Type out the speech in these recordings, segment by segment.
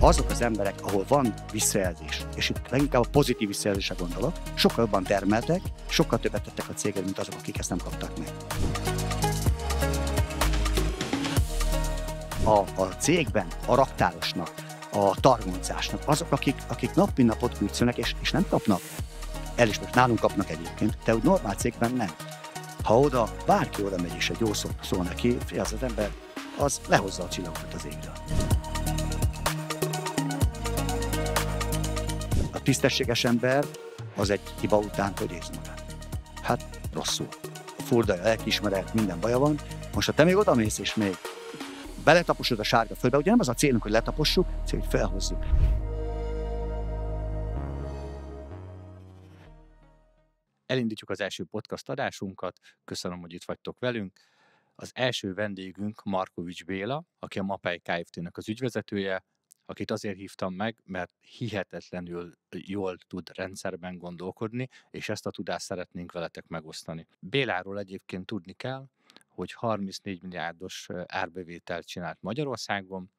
azok az emberek, ahol van visszajelzés, és itt leginkább a pozitív visszajelzésre gondolok, sokkal jobban termeltek, sokkal többet tettek a cégre, mint azok, akik ezt nem kaptak meg. A, a cégben a raktárosnak, a targoncásnak, azok, akik, akik nap mint napot működnek, és, és nem kapnak is, nálunk kapnak egyébként, de úgy normál cégben nem. Ha oda, bárki oda megy és egy jó szó, szól neki, az az ember, az lehozza a csillagokat az égre. tisztességes ember az egy hiba után törész magát. Hát rosszul. A Furdaja, lelkiismeret, minden baja van. Most ha te még odamész és még beletaposod a sárga földbe, ugye nem az a célunk, hogy letapossuk, cél, hogy felhozzuk. Elindítjuk az első podcast adásunkat. Köszönöm, hogy itt vagytok velünk. Az első vendégünk Markovics Béla, aki a Mapei Kft-nek az ügyvezetője, akit azért hívtam meg, mert hihetetlenül jól tud rendszerben gondolkodni, és ezt a tudást szeretnénk veletek megosztani. Béláról egyébként tudni kell, hogy 34 milliárdos árbevételt csinált Magyarországon,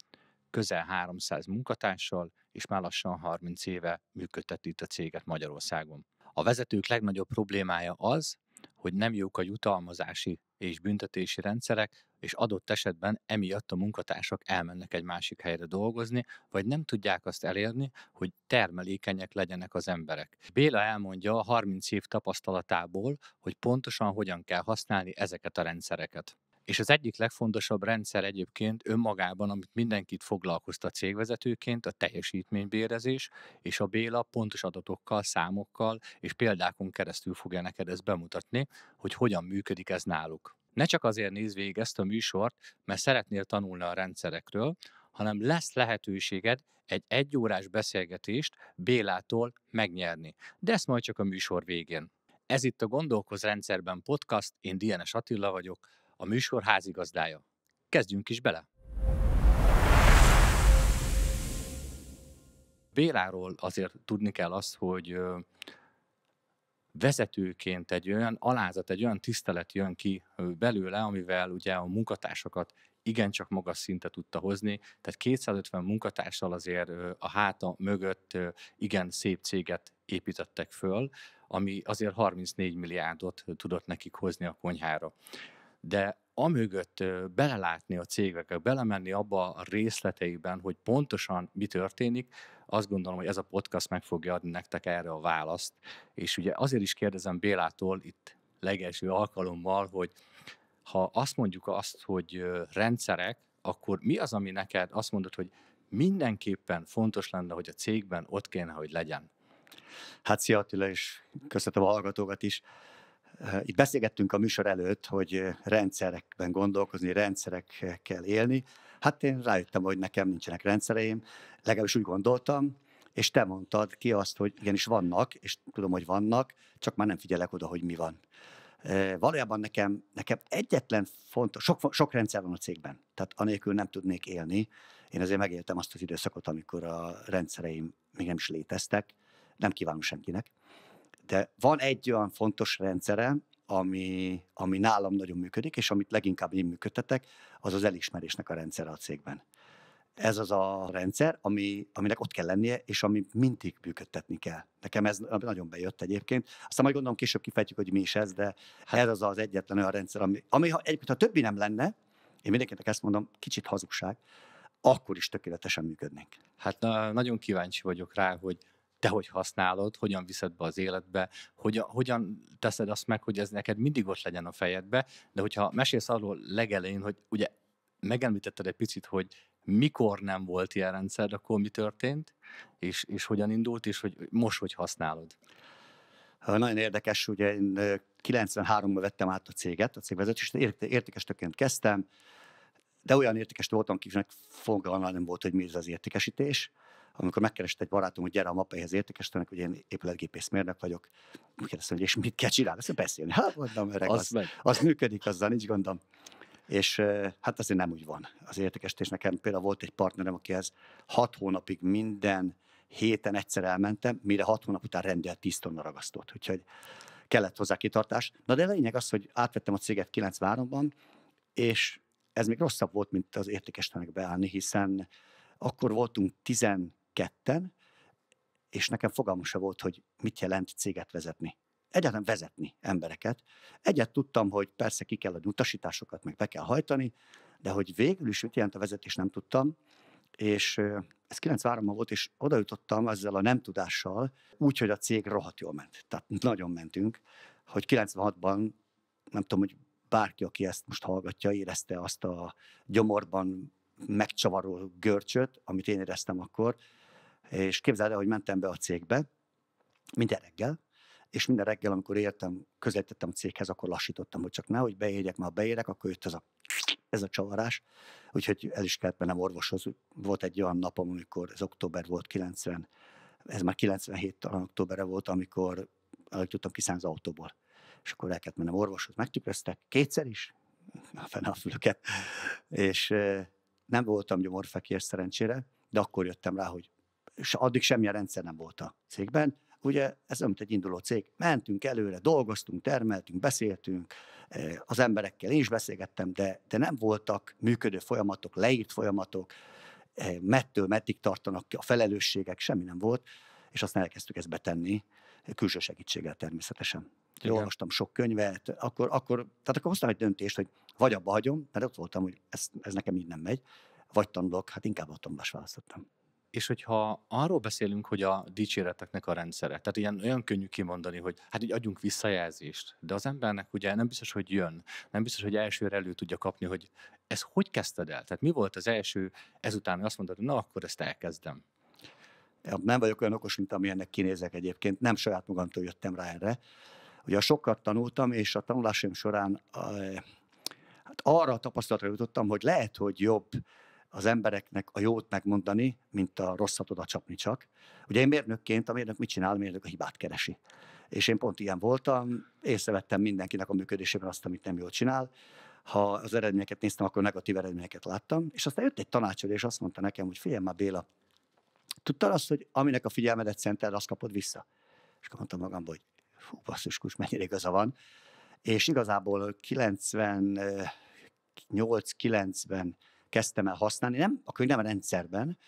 közel 300 munkatársal, és már lassan 30 éve működteti a céget Magyarországon. A vezetők legnagyobb problémája az, hogy nem jók a jutalmazási és büntetési rendszerek, és adott esetben emiatt a munkatársak elmennek egy másik helyre dolgozni, vagy nem tudják azt elérni, hogy termelékenyek legyenek az emberek. Béla elmondja a 30 év tapasztalatából, hogy pontosan hogyan kell használni ezeket a rendszereket. És az egyik legfontosabb rendszer egyébként önmagában, amit mindenkit foglalkoztat cégvezetőként, a teljesítménybérezés, és a Béla pontos adatokkal, számokkal és példákon keresztül fogja neked ezt bemutatni, hogy hogyan működik ez náluk. Ne csak azért nézd végig ezt a műsort, mert szeretnél tanulni a rendszerekről, hanem lesz lehetőséged egy egyórás beszélgetést Bélától megnyerni. De ezt majd csak a műsor végén. Ez itt a Gondolkoz Rendszerben podcast, én Dienes Attila vagyok, a műsor házigazdája. Kezdjünk is bele! Béláról azért tudni kell azt, hogy vezetőként egy olyan alázat, egy olyan tisztelet jön ki belőle, amivel ugye a munkatársakat igencsak magas szintet tudta hozni, tehát 250 munkatársal azért a háta mögött igen szép céget építettek föl, ami azért 34 milliárdot tudott nekik hozni a konyhára de amögött belelátni a cégekbe, belemenni abba a részleteiben, hogy pontosan mi történik, azt gondolom, hogy ez a podcast meg fogja adni nektek erre a választ. És ugye azért is kérdezem Bélától itt legelső alkalommal, hogy ha azt mondjuk azt, hogy rendszerek, akkor mi az, ami neked azt mondod, hogy mindenképpen fontos lenne, hogy a cégben ott kéne, hogy legyen? Hát szia Attila, és köszönöm a hallgatókat is. Itt beszélgettünk a műsor előtt, hogy rendszerekben gondolkozni, rendszerekkel élni. Hát én rájöttem, hogy nekem nincsenek rendszereim, legalábbis úgy gondoltam, és te mondtad ki azt, hogy igenis vannak, és tudom, hogy vannak, csak már nem figyelek oda, hogy mi van. Valójában nekem, nekem egyetlen fontos, sok, sok rendszer van a cégben, tehát anélkül nem tudnék élni. Én azért megéltem azt az időszakot, amikor a rendszereim még nem is léteztek, nem kívánom senkinek, de van egy olyan fontos rendszerem, ami, ami nálam nagyon működik, és amit leginkább én működtetek, az az elismerésnek a rendszere a cégben. Ez az a rendszer, ami, aminek ott kell lennie, és ami mindig működtetni kell. Nekem ez nagyon bejött egyébként. Aztán majd gondolom később kifejtjük, hogy mi is ez, de hát. ez az az egyetlen olyan rendszer, ami, ami ha, egyébként ha többi nem lenne, én mindenkinek ezt mondom, kicsit hazugság, akkor is tökéletesen működnénk. Hát na, nagyon kíváncsi vagyok rá, hogy te hogy használod, hogyan viszed be az életbe, hogyan, hogyan teszed azt meg, hogy ez neked mindig ott legyen a fejedbe, de hogyha mesélsz arról legelején, hogy ugye megemlítetted egy picit, hogy mikor nem volt ilyen rendszer, akkor mi történt, és, és hogyan indult, és hogy most hogy használod? Nagyon érdekes, ugye én 93-ban vettem át a céget, a cégvezetést, értékestöként kezdtem, de olyan értékes voltam, kiknek fogalma nem volt, hogy mi ez az értékesítés amikor megkereste egy barátom, hogy gyere a mapaihez értékesítenek, hogy én mérnök vagyok, kérdeztem, hogy és mit kell csinálni? Azt beszélni. Hát mondom, öreg, az, az, az működik, azzal nincs gondom. És hát azért nem úgy van az értékesítés. Nekem például volt egy partnerem, akihez hat hónapig minden héten egyszer elmentem, mire hat hónap után rendel 10 tonna ragasztót. Úgyhogy kellett hozzá kitartás. Na de a lényeg az, hogy átvettem a céget 93-ban, és ez még rosszabb volt, mint az értékesnek beállni, hiszen akkor voltunk ketten, és nekem fogalmam se volt, hogy mit jelent céget vezetni. Egyáltalán vezetni embereket. Egyet tudtam, hogy persze ki kell adni utasításokat, meg be kell hajtani, de hogy végül is mit jelent a vezetés, nem tudtam. És ez 93-ban volt, és oda jutottam ezzel a nem tudással, úgy, hogy a cég rohadt jól ment. Tehát nagyon mentünk, hogy 96-ban, nem tudom, hogy bárki, aki ezt most hallgatja, érezte azt a gyomorban megcsavaró görcsöt, amit én éreztem akkor, és képzeld el, hogy mentem be a cégbe, minden reggel, és minden reggel, amikor értem, közelítettem a céghez, akkor lassítottam, hogy csak nehogy beérjek, már beérek, akkor jött ez a, ez a csavarás. Úgyhogy el is kellett mennem orvoshoz. Volt egy olyan napom, amikor ez október volt, 90, ez már 97 talán októberre volt, amikor alig tudtam kiszállni az autóból. És akkor el kellett mennem orvoshoz, megtükröztek, kétszer is, a fene a fülöket. És nem voltam gyomorfekér szerencsére, de akkor jöttem rá, hogy és addig semmilyen rendszer nem volt a cégben. Ugye ez nem egy induló cég. Mentünk előre, dolgoztunk, termeltünk, beszéltünk, eh, az emberekkel én is beszélgettem, de, de nem voltak működő folyamatok, leírt folyamatok, eh, mettől meddig tartanak a felelősségek, semmi nem volt, és aztán elkezdtük ezt betenni, eh, külső segítséggel természetesen. Igen. Olvastam sok könyvet, akkor, akkor, tehát akkor hoztam egy döntést, hogy vagy abba hagyom, mert ott voltam, hogy ez, ez nekem így nem megy, vagy tanulok, hát inkább a tanulást választottam. És hogyha arról beszélünk, hogy a dicséreteknek a rendszere, tehát ilyen olyan könnyű kimondani, hogy hát így adjunk visszajelzést, de az embernek ugye nem biztos, hogy jön, nem biztos, hogy elsőre elő tudja kapni, hogy ez hogy kezdted el? Tehát mi volt az első, ezután azt mondod, na akkor ezt elkezdem. Nem vagyok olyan okos, mint amilyennek kinézek egyébként, nem saját magamtól jöttem rá erre. Ugye sokat tanultam, és a tanulásom során a, eh, hát arra a tapasztalatra jutottam, hogy lehet, hogy jobb az embereknek a jót megmondani, mint a rosszat oda csapni csak. Ugye én mérnökként, a mérnök mit csinál? A mérnök a hibát keresi. És én pont ilyen voltam, észrevettem mindenkinek a működésében azt, amit nem jól csinál. Ha az eredményeket néztem, akkor negatív eredményeket láttam, és aztán jött egy tanácsadó, és azt mondta nekem, hogy figyelj már Béla, tudtad azt, hogy aminek a figyelmedet szentel, azt kapod vissza? És akkor mondtam magamban, hogy fú, basszus, kus, mennyire igaza van. És igazából 98 90 eh, kezdtem el használni, nem a könyvem a rendszerben,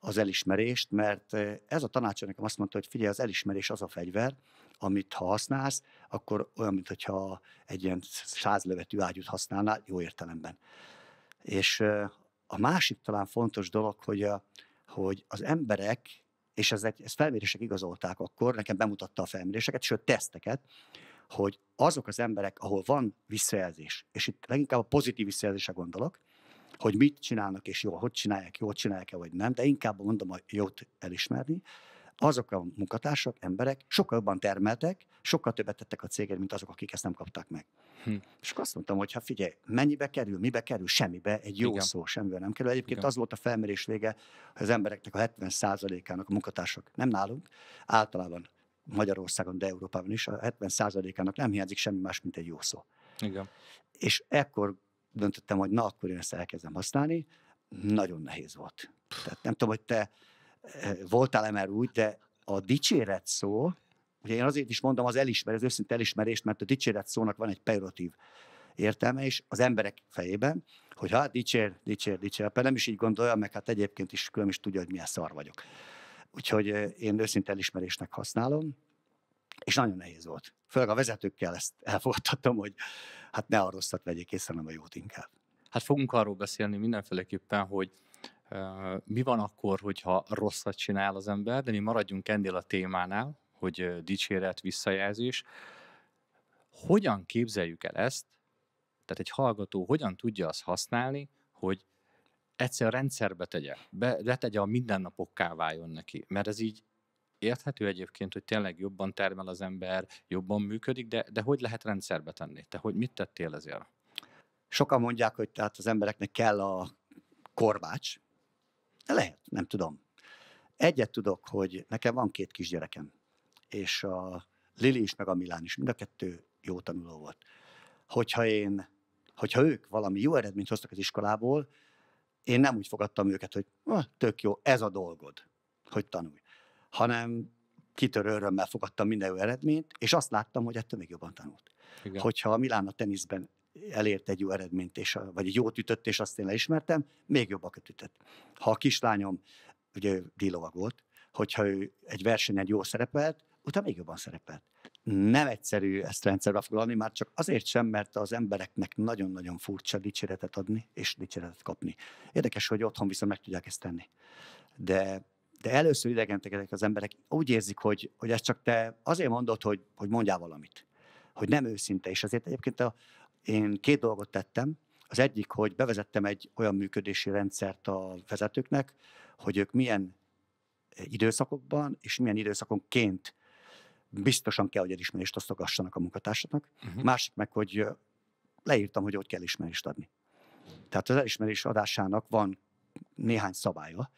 az elismerést, mert eh, ez a tanácsa nekem azt mondta, hogy figyelj, az elismerés az a fegyver, amit ha használsz, akkor olyan, mintha egy ilyen sázlövetű ágyút használnál, jó értelemben. És eh, a másik talán fontos dolog, hogy, a, hogy az emberek, és ez, felmérések igazolták akkor, nekem bemutatta a felméréseket, sőt teszteket, hogy azok az emberek, ahol van visszajelzés, és itt leginkább a pozitív visszajelzésre gondolok, hogy mit csinálnak és jól, hogy csinálják, jól csinálják-e vagy nem, de inkább mondom a jót elismerni, azok a munkatársak, emberek sokkal jobban termeltek, sokkal többet tettek a cégért, mint azok, akik ezt nem kapták meg. Hm. És akkor azt mondtam, hogy ha hát figyelj, mennyibe kerül, mibe kerül, semmibe, egy jó Igen. szó semmibe nem kerül. Egyébként Igen. az volt a felmérés vége, hogy az embereknek a 70%-ának a munkatársak, nem nálunk, általában Magyarországon, de Európában is, a 70%-ának nem hiányzik semmi más, mint egy jó szó. Igen. És ekkor döntöttem, hogy na, akkor én ezt elkezdem használni. Nagyon nehéz volt. Tehát nem tudom, hogy te eh, voltál-e már úgy, de a dicséret szó, ugye én azért is mondom az elismerés, az őszinte elismerést, mert a dicséret szónak van egy pejoratív értelme is az emberek fejében, hogy hát dicsér, dicsér, dicsér, pedig hát nem is így gondolja, meg hát egyébként is külön is tudja, hogy milyen szar vagyok. Úgyhogy eh, én őszinte elismerésnek használom, és nagyon nehéz volt. Főleg a vezetőkkel ezt elfogadtam, hogy hát ne a rosszat vegyék észre, hanem a jót inkább. Hát fogunk arról beszélni mindenféleképpen, hogy mi van akkor, hogyha rosszat csinál az ember, de mi maradjunk ennél a témánál, hogy dicséret, visszajelzés. Hogyan képzeljük el ezt, tehát egy hallgató hogyan tudja azt használni, hogy egyszer rendszerbe tegye, be, letegye a mindennapokká váljon neki, mert ez így érthető egyébként, hogy tényleg jobban termel az ember, jobban működik, de, de hogy lehet rendszerbe tenni? Te hogy mit tettél ezért? Sokan mondják, hogy tehát az embereknek kell a korvács. De lehet, nem tudom. Egyet tudok, hogy nekem van két kisgyerekem, és a Lili is, meg a Milán is, mind a kettő jó tanuló volt. Hogyha én, hogyha ők valami jó eredményt hoztak az iskolából, én nem úgy fogadtam őket, hogy ah, tök jó, ez a dolgod, hogy tanulj hanem kitörő örömmel fogadtam minden eredményt, és azt láttam, hogy ettől még jobban tanult. Igen. Hogyha a Milán a teniszben elért egy jó eredményt, és, vagy egy jót ütött, és azt én leismertem, még jobbakat ütött. Ha a kislányom, ugye ő dílovag volt, hogyha ő egy versenyen jó szerepelt, utána még jobban szerepelt. Nem egyszerű ezt rendszerbe foglalni, már csak azért sem, mert az embereknek nagyon-nagyon furcsa dicséretet adni, és dicséretet kapni. Érdekes, hogy otthon viszont meg tudják ezt tenni. De de először idegentekedek az emberek, úgy érzik, hogy, hogy ezt csak te azért mondod, hogy, hogy mondjál valamit, hogy nem őszinte, és azért egyébként a, én két dolgot tettem, az egyik, hogy bevezettem egy olyan működési rendszert a vezetőknek, hogy ők milyen időszakokban és milyen időszakonként biztosan kell, hogy elismerést osztogassanak a munkatársaknak. Uh-huh. Másik meg, hogy leírtam, hogy ott kell ismerést adni. Tehát az elismerés adásának van néhány szabálya,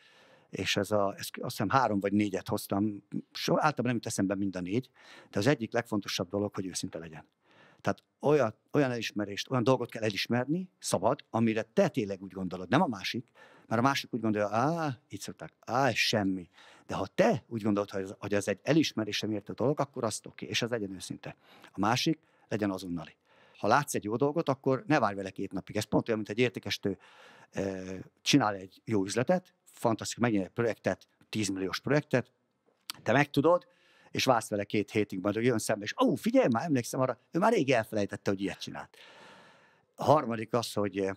és ez a, ez, azt hiszem három vagy négyet hoztam, so, általában nem jut eszembe mind a négy, de az egyik legfontosabb dolog, hogy őszinte legyen. Tehát olyan, olyan elismerést, olyan dolgot kell elismerni, szabad, amire te tényleg úgy gondolod, nem a másik, mert a másik úgy gondolja, á, így szokták, á, semmi. De ha te úgy gondolod, hogy ez, egy elismerése egy elismerésre mértő dolog, akkor azt oké, és ez legyen őszinte. A másik legyen azonnali. Ha látsz egy jó dolgot, akkor ne várj vele két napig. Ez pont olyan, mint egy értékestő eh, csinál egy jó üzletet, fantasztikus, megint egy projektet, 10 milliós projektet, te megtudod, és válsz vele két hétig, majd jön szembe, és ó, oh, figyelj, már emlékszem arra, ő már rég elfelejtette, hogy ilyet csinált. A harmadik az, hogy eh,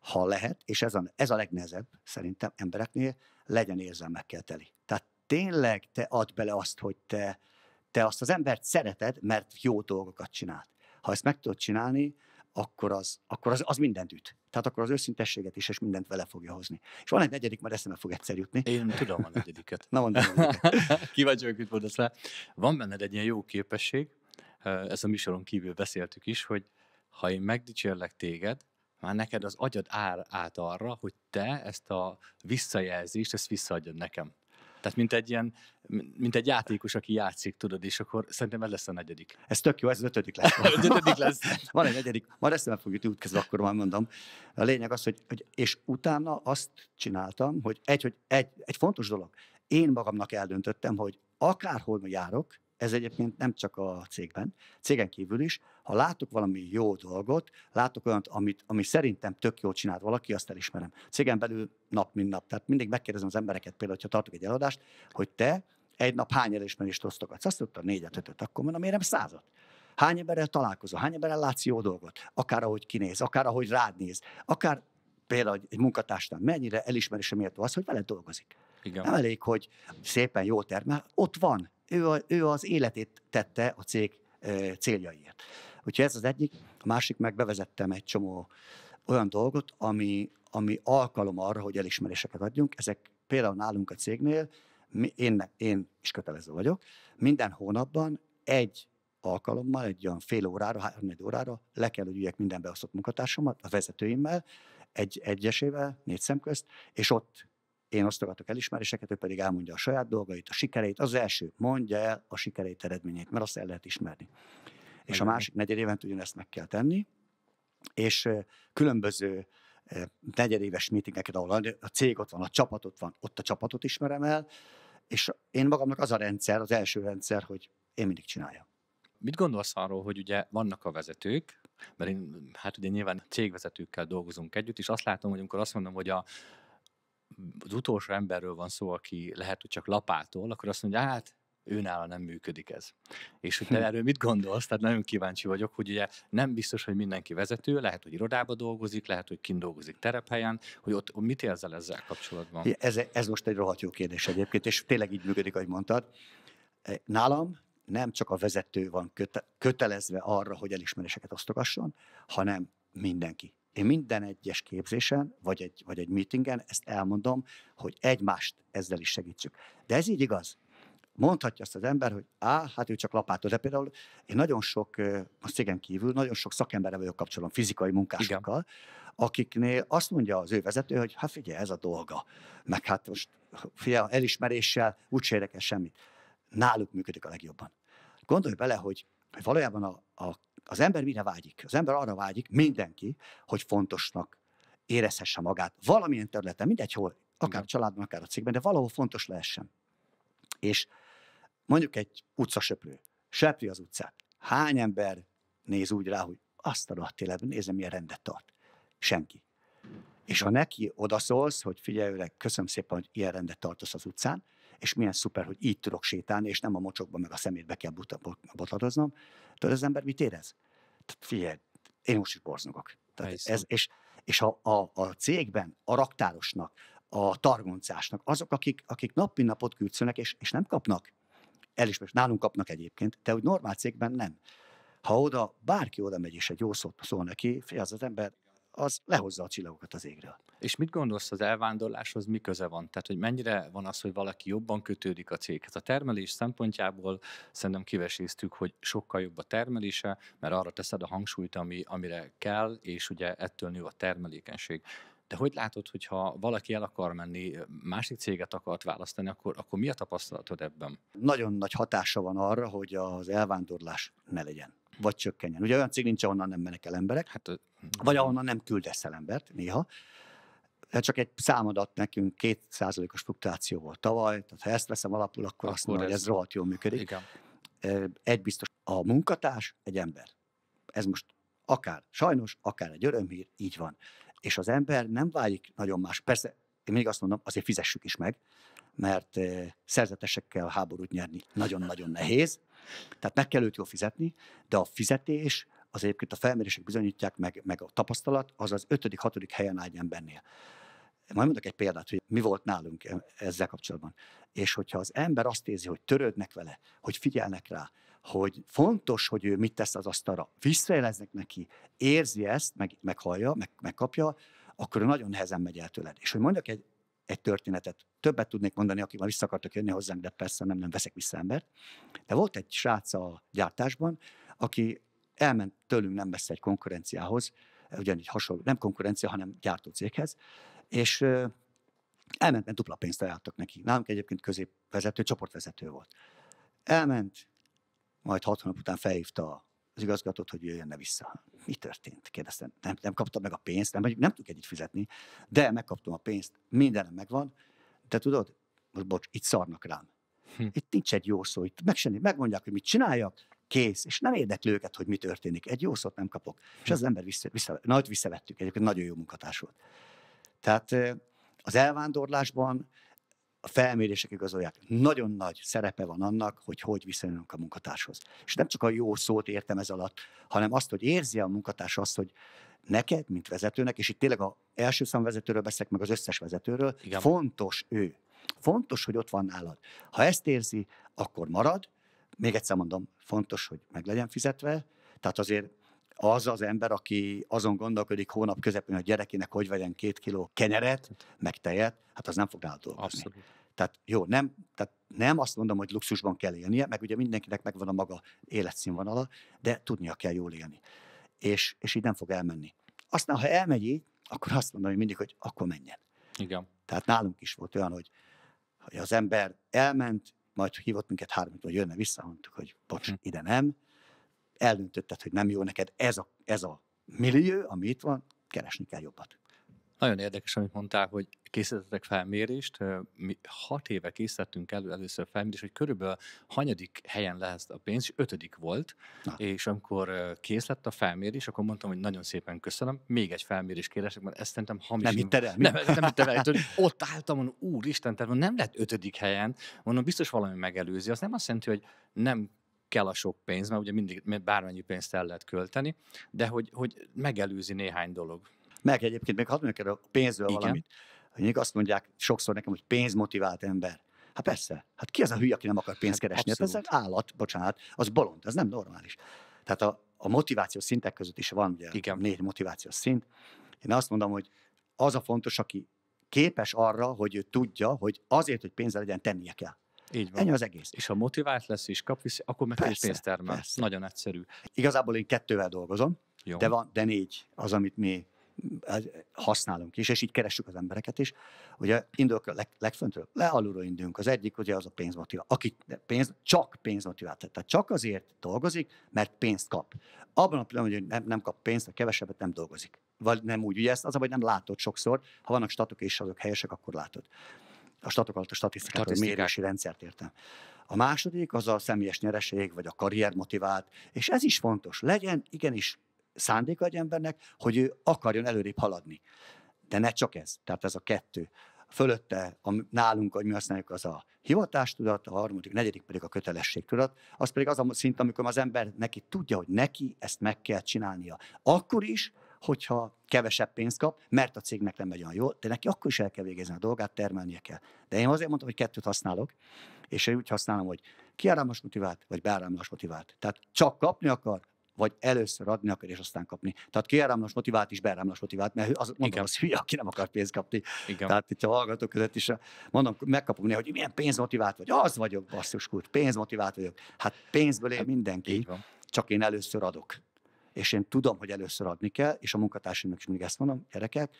ha lehet, és ez a, ez a legnehezebb szerintem embereknél, legyen érzelmekkel teli. Tehát tényleg te add bele azt, hogy te, te azt az embert szereted, mert jó dolgokat csinált. Ha ezt meg tudod csinálni, akkor az, akkor az, az mindent üt. Tehát akkor az őszintességet is, és mindent vele fogja hozni. És van egy negyedik, mert eszembe fog egyszer jutni. Én tudom a negyediket. Na mondd Kíváncsi vagyok, mit mondasz rá. Van benned egy ilyen jó képesség, ezt a műsoron kívül beszéltük is, hogy ha én megdicsérlek téged, már neked az agyad áll át arra, hogy te ezt a visszajelzést, ezt visszaadjad nekem. Tehát mint egy ilyen, mint egy játékos, aki játszik, tudod, és akkor szerintem ez lesz a negyedik. Ez tök jó, ez az ötödik lesz. ötödik lesz. van egy negyedik, majd ezt nem fogjuk útkezve, akkor már mondom. A lényeg az, hogy, hogy és utána azt csináltam, hogy egy, hogy egy, egy fontos dolog, én magamnak eldöntöttem, hogy akárhol járok, ez egyébként nem csak a cégben, cégen kívül is. Ha látok valami jó dolgot, látok olyat, amit, ami szerintem tök jól csinált valaki, azt elismerem. Cégen belül nap, mint nap. Tehát mindig megkérdezem az embereket, például, ha tartok egy eladást, hogy te egy nap hány elismerést osztogatsz? Hát azt mondta, négyet, ötöt, akkor mondom, érem százat. Hány emberrel találkozol, hány emberrel látsz jó dolgot, akár ahogy kinéz, akár ahogy rád néz, akár például egy munkatársnál mennyire elismerése méltó az, hogy veled dolgozik. Igen. Nem elég, hogy szépen jó termel, ott van, ő, a, ő az életét tette a cég céljaiért. Úgyhogy ez az egyik. A másik meg bevezettem egy csomó olyan dolgot, ami, ami alkalom arra, hogy elismeréseket adjunk. Ezek például nálunk a cégnél, mi, én, én is kötelező vagyok, minden hónapban egy alkalommal, egy olyan fél órára, három órára le kell, hogy üljek minden beosztott munkatársamat, a vezetőimmel, egy egyesével, négy szemközt, és ott én osztogatok elismeréseket, ő pedig elmondja a saját dolgait, a sikereit. Az első, mondja el a sikereit, eredményeit, mert azt el lehet ismerni. Magyar. És a másik negyed évent ugyanezt meg kell tenni, és különböző negyedéves meetingeket, ahol a cég ott van, a csapat ott van, ott a csapatot ismerem el, és én magamnak az a rendszer, az első rendszer, hogy én mindig csináljam. Mit gondolsz arról, hogy ugye vannak a vezetők, mert én, hát ugye nyilván cégvezetőkkel dolgozunk együtt, és azt látom, hogy amikor azt mondom, hogy a az utolsó emberről van szó, aki lehet, hogy csak lapától, akkor azt mondja, hát őnála nem működik ez. És hogy te hm. erről mit gondolsz? Tehát nagyon kíváncsi vagyok, hogy ugye nem biztos, hogy mindenki vezető, lehet, hogy irodába dolgozik, lehet, hogy kint dolgozik terephelyen, hogy ott mit érzel ezzel kapcsolatban? Ez, ez most egy rohadt jó kérdés egyébként, és tényleg így működik, ahogy mondtad. Eh, nálam nem csak a vezető van köte, kötelezve arra, hogy elismeréseket osztogasson, hanem mindenki. Én minden egyes képzésen, vagy egy, vagy egy meetingen ezt elmondom, hogy egymást ezzel is segítsük. De ez így igaz. Mondhatja azt az ember, hogy á, hát ő csak lapátod de például én nagyon sok, a szégen kívül, nagyon sok szakemberrel vagyok kapcsolatban, fizikai munkásokkal, Igen. akiknél azt mondja az ő vezető, hogy hát figyelj, ez a dolga, meg hát most figyelj, elismeréssel úgy érdekel semmit. Náluk működik a legjobban. Gondolj bele, hogy valójában a, a az ember mire vágyik? Az ember arra vágyik, mindenki, hogy fontosnak érezhesse magát valamilyen területen, mindegy hol, akár a családban, akár a cégben, de valahol fontos lehessen. És mondjuk egy utcasöprő, sepri az utcát. Hány ember néz úgy rá, hogy azt a rohadt életben nézem, milyen rendet tart. Senki. És ha neki odaszólsz, hogy figyelj öreg, köszönöm szépen, hogy ilyen rendet tartasz az utcán, és milyen szuper, hogy így tudok sétálni, és nem a mocsokba meg a szemétbe kell botladoznom. Tudod, az ember mit érez? Tehát figyelj, én most is borzongok. ez, és, és a, a, a cégben a raktárosnak, a targoncásnak, azok, akik, akik nap mint napot küldszönek, és, és nem kapnak elismerést, nálunk kapnak egyébként, de úgy normál cégben nem. Ha oda, bárki oda megy, és egy jó szót szól neki, az az ember az lehozza a csillagokat az égről. És mit gondolsz az elvándorláshoz, mi köze van? Tehát, hogy mennyire van az, hogy valaki jobban kötődik a céghez? A termelés szempontjából szerintem kiveséztük, hogy sokkal jobb a termelése, mert arra teszed a hangsúlyt, ami, amire kell, és ugye ettől nő a termelékenység. De hogy látod, hogy ha valaki el akar menni, másik céget akart választani, akkor, akkor mi a tapasztalatod ebben? Nagyon nagy hatása van arra, hogy az elvándorlás ne legyen vagy csökkenjen. Ugye olyan cég nincs, ahonnan nem el emberek, hát, vagy ahonnan nem küldesz el embert néha. Hát csak egy számadat nekünk 2%-os fluktuáció volt tavaly, tehát ha ezt veszem alapul, akkor, akkor azt mondom, ez... hogy ez rohadt jól működik. Igen. Egy biztos, a munkatárs egy ember. Ez most akár sajnos, akár egy örömhír, így van és az ember nem válik nagyon más. Persze, én még azt mondom, azért fizessük is meg, mert eh, szerzetesekkel háborút nyerni nagyon-nagyon nehéz, tehát meg kell őt jól fizetni, de a fizetés, az egyébként a felmérések bizonyítják, meg, meg a tapasztalat, az az ötödik, hatodik helyen áll embernél. Majd mondok egy példát, hogy mi volt nálunk e-, ezzel kapcsolatban. És hogyha az ember azt érzi, hogy törődnek vele, hogy figyelnek rá, hogy fontos, hogy ő mit tesz az asztalra. Visszajeleznek neki, érzi ezt, meg, meghallja, meg, megkapja, akkor ő nagyon nehezen megy el tőled. És hogy mondjak egy, egy történetet, többet tudnék mondani, akik már vissza akartak jönni hozzánk, de persze nem, nem veszek vissza embert. De volt egy srác a gyártásban, aki elment tőlünk nem messze egy konkurenciához, ugyanígy hasonló, nem konkurencia, hanem céghez, és elment, mert dupla pénzt ajánlottak neki. Nálunk egyébként középvezető, csoportvezető volt. Elment, majd hat hónap után felhívta az igazgatót, hogy jöjjön vissza. Mi történt? Kérdeztem. Nem, nem kaptam meg a pénzt, nem, nem tudok együtt fizetni, de megkaptam a pénzt, mindenem megvan, de tudod, most bocs, itt szarnak rám. Hm. Itt nincs egy jó szó, itt meg sem, megmondják, hogy mit csináljak, kész, és nem érdekli őket, hogy mi történik. Egy jó szót nem kapok. Hm. És az ember vissza, vissza, nagyot visszavettük, egyébként nagyon jó munkatárs volt. Tehát az elvándorlásban a felmérések igazolják, nagyon nagy szerepe van annak, hogy hogy viszonyulunk a munkatárshoz. És nem csak a jó szót értem ez alatt, hanem azt, hogy érzi a munkatárs azt, hogy neked, mint vezetőnek, és itt tényleg az első számú vezetőről beszélek, meg az összes vezetőről, Igen. fontos ő. Fontos, hogy ott van nálad. Ha ezt érzi, akkor marad. Még egyszer mondom, fontos, hogy meg legyen fizetve. Tehát azért az az ember, aki azon gondolkodik hónap közepén, hogy gyerekének hogy vegyen két kiló kenyeret, meg tejet, hát az nem fog rá dolgozni. Abszolút. Tehát jó, nem, tehát nem azt mondom, hogy luxusban kell élnie, meg ugye mindenkinek megvan a maga életszínvonala, de tudnia kell jól élni. És, és így nem fog elmenni. Aztán, ha elmegy így, akkor azt mondom, hogy mindig, hogy akkor menjen. Igen. Tehát nálunk is volt olyan, hogy, hogy az ember elment, majd hívott minket három, hogy jönne, mondtuk, hogy bocs, hm. ide nem, eldöntötted, hogy nem jó neked ez a, ez a millió, ami itt van, keresni kell jobbat. Nagyon érdekes, amit mondtál, hogy készítettek felmérést. Mi hat éve készítettünk elő először felmérést, hogy körülbelül hanyadik helyen lehet a pénz, és ötödik volt. Na. És amikor kész lett a felmérés, akkor mondtam, hogy nagyon szépen köszönöm, még egy felmérés keresek, mert ezt szerintem hamis. Nem itt el? Nem, nem terem, el. Ott álltam, mondom, úristen, tehát nem lett ötödik helyen. Mondom, biztos valami megelőzi. Az nem azt jelenti, hogy nem kell a sok pénz, mert ugye mindig bármennyi pénzt el lehet költeni, de hogy, hogy megelőzi néhány dolog. Meg egyébként még hadd mondjak a pénzről Igen. valamit. Még azt mondják sokszor nekem, hogy pénzmotivált ember. Hát persze, hát ki az a hülye, aki nem akar pénzt hát keresni? Hát, hát ez egy állat, bocsánat, az bolond, ez nem normális. Tehát a, a motiváció szintek között is van ugye Igen. négy motivációs szint. Én azt mondom, hogy az a fontos, aki képes arra, hogy ő tudja, hogy azért, hogy pénze legyen, tennie kell. Így van. Ennyi az egész. És ha motivált lesz, és kap vissza, akkor meg persze, pénzt termel. Persze. Nagyon egyszerű. Igazából én kettővel dolgozom, Jó. de van, de négy az, amit mi eh, használunk is, és így keressük az embereket is. Ugye indulok a leg, legföntről, le alulról indulunk. Az egyik ugye az a pénzmotivált, Aki pénz, csak pénzmotivált, tehát csak azért dolgozik, mert pénzt kap. Abban a pillanatban, hogy nem, nem kap pénzt, a kevesebbet nem dolgozik. Vagy nem úgy, ugye ezt az, hogy nem látod sokszor, ha vannak statok és azok helyesek, akkor látod. A statokat, a statisztikát, a mérési rendszert értem. A második az a személyes nyereség, vagy a karrier motivált, és ez is fontos. Legyen igenis szándéka egy embernek, hogy ő akarjon előrébb haladni. De ne csak ez, tehát ez a kettő. Fölötte a, nálunk, hogy mi használjuk, az a hivatástudat, a harmadik, a negyedik pedig a kötelességtudat, az pedig az a szint, amikor az ember neki tudja, hogy neki ezt meg kell csinálnia. Akkor is, hogyha kevesebb pénzt kap, mert a cégnek nem megy olyan jól, de neki akkor is el kell végezni a dolgát, termelnie kell. De én azért mondtam, hogy kettőt használok, és én úgy használom, hogy kiáramlás motivált, vagy beáramlás motivált. Tehát csak kapni akar, vagy először adni akar, és aztán kapni. Tehát kiáramlás motivált is beáramlás motivált, mert az, mondom, Igen. az hülye, aki nem akar pénzt kapni. Igen. Tehát itt a hallgatók között is mondom, megkapom néha, hogy milyen pénzmotivált vagy, az vagyok, basszus kult, pénzmotivált vagyok. Hát pénzből él hát, mindenki, csak én először adok és én tudom, hogy először adni kell, és a munkatársaimnak is mindig ezt mondom, gyerekek,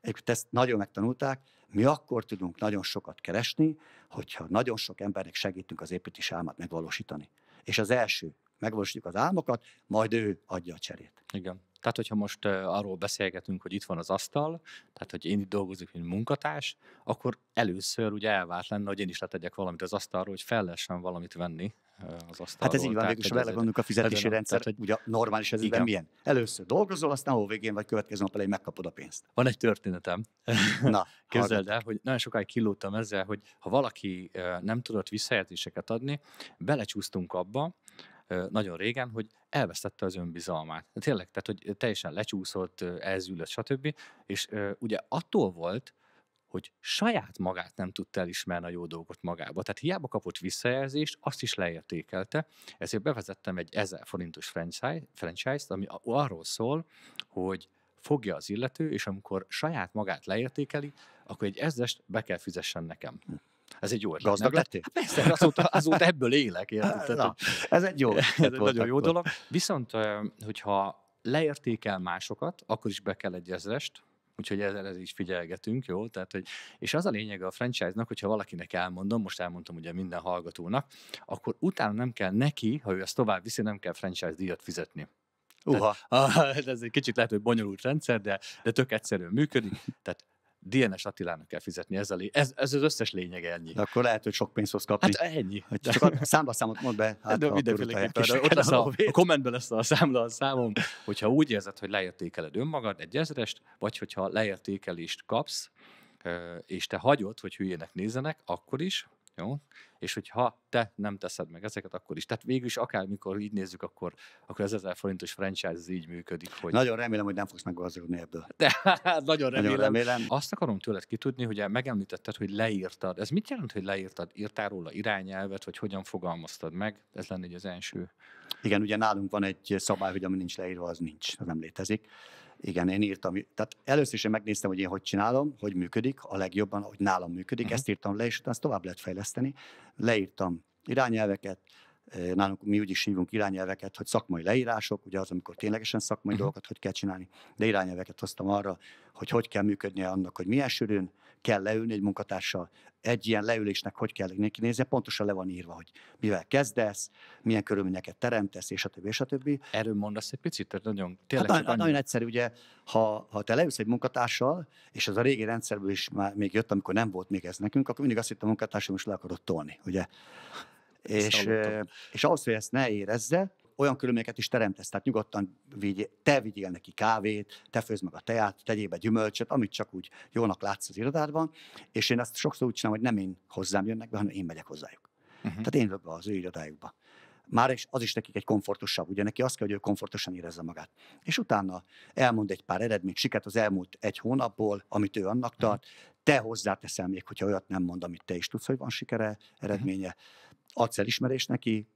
egyébként ezt nagyon megtanulták, mi akkor tudunk nagyon sokat keresni, hogyha nagyon sok embernek segítünk az építési álmat megvalósítani. És az első, megvalósítjuk az álmokat, majd ő adja a cserét. Igen. Tehát, hogyha most arról beszélgetünk, hogy itt van az asztal, tehát, hogy én itt dolgozok, mint munkatárs, akkor először ugye elvárt lenne, hogy én is letegyek valamit az asztalról, hogy fel lehessen valamit venni az asztalról. Hát ez így van, végülis belegondolunk a fizetési rendszer, tehát, hogy ugye normális ez igen. milyen. Először dolgozol, aztán hol végén vagy következő nap elején megkapod a pénzt. Van egy történetem. Na, Képzeld el, hogy nagyon sokáig kilódtam ezzel, hogy ha valaki nem tudott visszajelzéseket adni, belecsúsztunk abba, nagyon régen, hogy elvesztette az önbizalmát. Tényleg, tehát hogy teljesen lecsúszott, elzűlött, stb. És ugye attól volt, hogy saját magát nem tudta elismerni a jó dolgot magába. Tehát hiába kapott visszajelzést, azt is leértékelte, ezért bevezettem egy 1000 forintos franchise-t, ami arról szól, hogy fogja az illető, és amikor saját magát leértékeli, akkor egy ezest be kell fizessen nekem. Hm. Ez egy jó ötlet. Gazdag nem? lettél? Hát persze, azóta, azóta ebből élek. Érted? Tehát, Na, ez egy jó Ez egy nagyon akkor. jó dolog. Viszont, hogyha leértékel másokat, akkor is be kell egy ezrest, úgyhogy ezzel ez is figyelgetünk, jó? Tehát, hogy, és az a lényeg a franchise-nak, hogyha valakinek elmondom, most elmondtam ugye minden hallgatónak, akkor utána nem kell neki, ha ő ezt tovább viszi, nem kell franchise díjat fizetni. Uha. Tehát, ez egy kicsit lehet, hogy bonyolult rendszer, de, de tök egyszerűen működik. Tehát DNS Attilának kell fizetni, ez, a lé... ez, ez az összes lényeg ennyi. De akkor lehet, hogy sok pénzt fogsz kapni. Hát ennyi. Hogy csak a számot mondd be. Hát de mindenféleképpen ott lesz a, a kommentben lesz a számla a számom. Hogyha úgy érzed, hogy leértékeled önmagad egy ezerest, vagy hogyha leértékelést kapsz, és te hagyod, hogy hülyének nézenek, akkor is, jó? És hogyha te nem teszed meg ezeket, akkor is. Tehát végül is akármikor így nézzük, akkor, akkor az 1000 forintos franchise így működik. Hogy... Nagyon remélem, hogy nem fogsz meggazdagodni ebből. De, hát nagyon, remélem. nagyon remélem. Azt akarom tőled kitudni, hogy megemlítetted, hogy leírtad. Ez mit jelent, hogy leírtad? Írtál róla irányelvet, vagy hogyan fogalmaztad meg? Ez lenne az első. Igen, ugye nálunk van egy szabály, hogy ami nincs leírva, az nincs, az nem létezik. Igen, én írtam. Tehát először is én megnéztem, hogy én hogy csinálom, hogy működik, a legjobban, hogy nálam működik. Uh-huh. Ezt írtam le, és utána ezt tovább lehet fejleszteni. Leírtam irányelveket, eh, nálunk mi úgy is hívunk irányelveket, hogy szakmai leírások, ugye az, amikor ténylegesen szakmai uh-huh. dolgokat hogy kell csinálni, de irányelveket hoztam arra, hogy hogy kell működnie annak, hogy milyen sűrűn, kell leülni egy munkatársal. Egy ilyen leülésnek hogy kell neki nézni, pontosan le van írva, hogy mivel kezdesz, milyen körülményeket teremtesz, és a többi, és a többi. Erről mondasz egy picit, tehát nagyon, hát tényleg, hát, nagyon, nagyon egyszerű, ugye, ha, ha te leülsz egy munkatársal, és az a régi rendszerből is már még jött, amikor nem volt még ez nekünk, akkor mindig azt hittem a munkatársam, most le akarod tolni, ugye. Ezt és, hallottam. Eh, és ahhoz, hogy ezt ne érezze, olyan körülményeket is teremtesz, tehát nyugodtan vigy, te vigyél neki kávét, te főz meg a teát, tegyél be gyümölcsöt, amit csak úgy jónak látsz az irodádban, és én ezt sokszor úgy csinálom, hogy nem én hozzám jönnek be, hanem én megyek hozzájuk. Uh-huh. Tehát én be az ő irodájukba. Már is, az is nekik egy komfortosabb, ugye neki azt kell, hogy ő komfortosan érezze magát. És utána elmond egy pár eredményt, sikert az elmúlt egy hónapból, amit ő annak uh-huh. tart, uh-huh. te hozzáteszel még, hogyha olyat nem mond, amit te is tudsz, hogy van sikere, uh-huh. eredménye, adsz elismerést neki,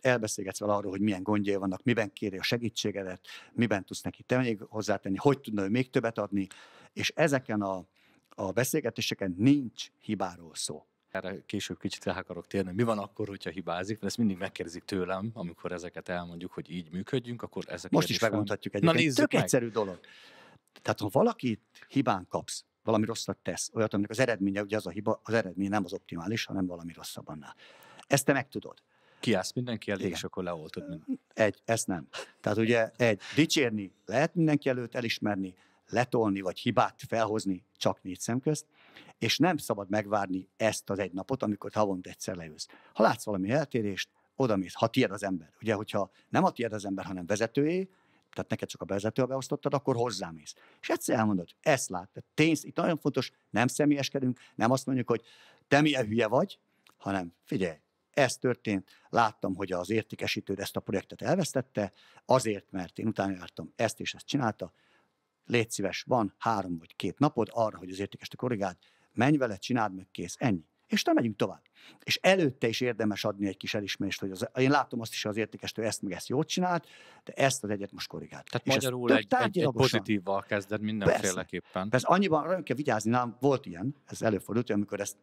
elbeszélgetsz vele arról, hogy milyen gondjai vannak, miben kéri a segítségedet, miben tudsz neki te még hozzátenni, hogy tudna ő még többet adni, és ezeken a, a beszélgetéseken nincs hibáról szó. Erre később kicsit rá akarok térni, mi van akkor, hogyha hibázik, mert ezt mindig megkérdezik tőlem, amikor ezeket elmondjuk, hogy így működjünk, akkor ezek. Most is megmondhatjuk egyébként. Na, nézzük Tök meg. egyszerű dolog. Tehát, ha valakit hibán kapsz, valami rosszat tesz, olyat, aminek az eredménye, ugye az a hiba, az eredmény nem az optimális, hanem valami rosszabb annál. Ezt te megtudod. Kiász mindenki elé, Igen. és akkor leoltod mindent. Egy, ezt nem. Tehát ugye egy, dicsérni lehet mindenki előtt, elismerni, letolni, vagy hibát felhozni csak négy szem közt, és nem szabad megvárni ezt az egy napot, amikor havonta egyszer leülsz. Ha látsz valami eltérést, oda mész, ha tiéd az ember. Ugye, hogyha nem a tiéd az ember, hanem vezetőé, tehát neked csak a vezető, beosztottad, akkor hozzámész. És egyszer elmondod, ezt lát. Tényleg, itt nagyon fontos, nem személyeskedünk, nem azt mondjuk, hogy te milyen hülye vagy, hanem figyelj, ez történt, láttam, hogy az értékesítő ezt a projektet elvesztette, azért, mert én utána jártam, ezt és ezt csinálta, légy szíves, van három vagy két napod arra, hogy az értékesítő korrigált, menj vele, csináld meg, kész, ennyi. És nem megyünk tovább. És előtte is érdemes adni egy kis elismerést, hogy az, én látom azt is, hogy az értékestő ezt meg ezt jól csinált, de ezt az egyet most korrigált. Tehát és magyarul egy, egy, egy pozitívval kezded mindenféleképpen. Persze, persze annyiban nagyon kell vigyázni, nálam volt ilyen, ez előfordult, amikor ezt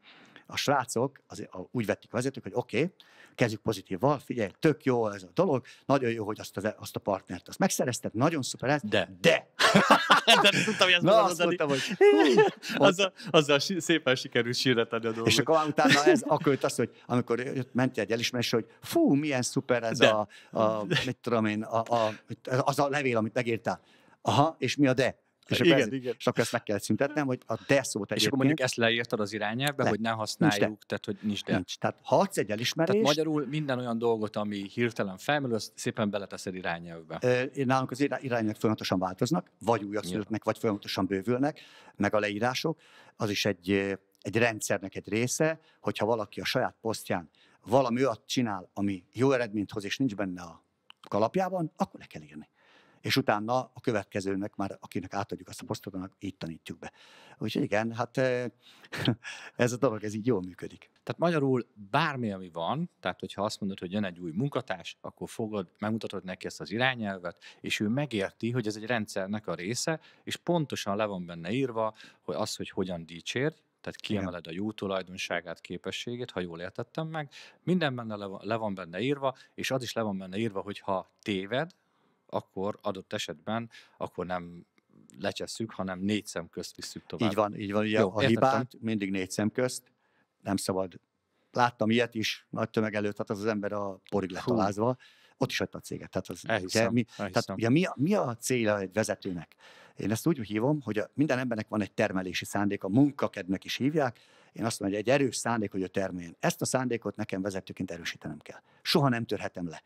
a srácok azért úgy vették vezetők, hogy oké, okay, kezdjük pozitívval, figyelj, tök jó ez a dolog, nagyon jó, hogy azt a, azt a partnert azt megszerezted, nagyon szuper ez, de, de de tudtam, hogy ezt Na, azt mondtam, hogy azzal, azzal szépen sikerült sírreteni a dolgot. És akkor utána ez akkor azt, hogy amikor jött, ment egy elismerés, hogy fú, milyen szuper ez de. a, a mit tudom én, a, a, az a levél, amit megírtál. Aha, és mi a de? És, igen, ez, igen. és akkor ezt meg kell szüntetnem, hogy a de szót egyébként... És akkor mondjuk ezt leírtad az irányelvbe, le. hogy ne használjuk, nincs tehát hogy nincs de. Nincs, tehát ha adsz egy elismerést... Tehát magyarul minden olyan dolgot, ami hirtelen felmerül, azt szépen beleteszed irányelvbe. Én nálunk az irányelvek folyamatosan változnak, vagy újra születnek, vagy folyamatosan bővülnek, meg a leírások. Az is egy, egy rendszernek egy része, hogyha valaki a saját posztján valami olyat csinál, ami jó eredményt hoz, és nincs benne a kalapjában, akkor le kell írni és utána a következőnek már, akinek átadjuk azt a posztot, annak így tanítjuk be. Úgyhogy igen, hát ez a dolog, ez így jól működik. Tehát magyarul bármi, ami van, tehát hogyha azt mondod, hogy jön egy új munkatárs, akkor fogod, megmutatod neki ezt az irányelvet, és ő megérti, hogy ez egy rendszernek a része, és pontosan le van benne írva, hogy az, hogy hogyan dicsérj, tehát kiemeled Igen. a jó tulajdonságát, képességét, ha jól értettem meg. Minden benne le van, le van benne írva, és az is le van benne írva, hogy ha téved, akkor adott esetben akkor nem lecsesszük, hanem négy szem közt visszük tovább. Így van, így van. Ugye Jó, a értettem. hibát mindig négy szem közt, nem szabad. Láttam ilyet is nagy tömeg előtt, hát az, az ember a porig letalázva, ott is adta a céget. Tehát, az, elhiszem, ugye, mi, elhiszem. tehát ugye mi, a, mi a célja egy vezetőnek? Én ezt úgy hívom, hogy a, minden embernek van egy termelési szándék, a munkakednek is hívják. Én azt mondom, hogy egy erős szándék, hogy ő termeljen. Ezt a szándékot nekem vezetőként erősítenem kell. Soha nem törhetem le.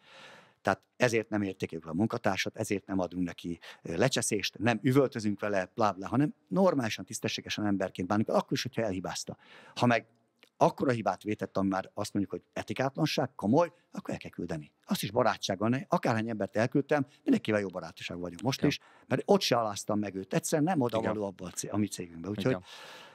Tehát ezért nem értékeljük a munkatársat, ezért nem adunk neki lecseszést, nem üvöltözünk vele, bláblá, hanem normálisan, tisztességesen emberként bánunk, akkor is, hogyha elhibázta. Ha meg akkor a hibát vétett, ami már azt mondjuk, hogy etikátlanság, komoly, akkor el kell küldeni. Azt is barátsággal, ne, akárhány embert elküldtem, mindenkivel jó barátság vagyok most Igen. is, mert ott se aláztam meg őt, egyszerűen nem oda való abba a mi cégünkbe. Úgyhogy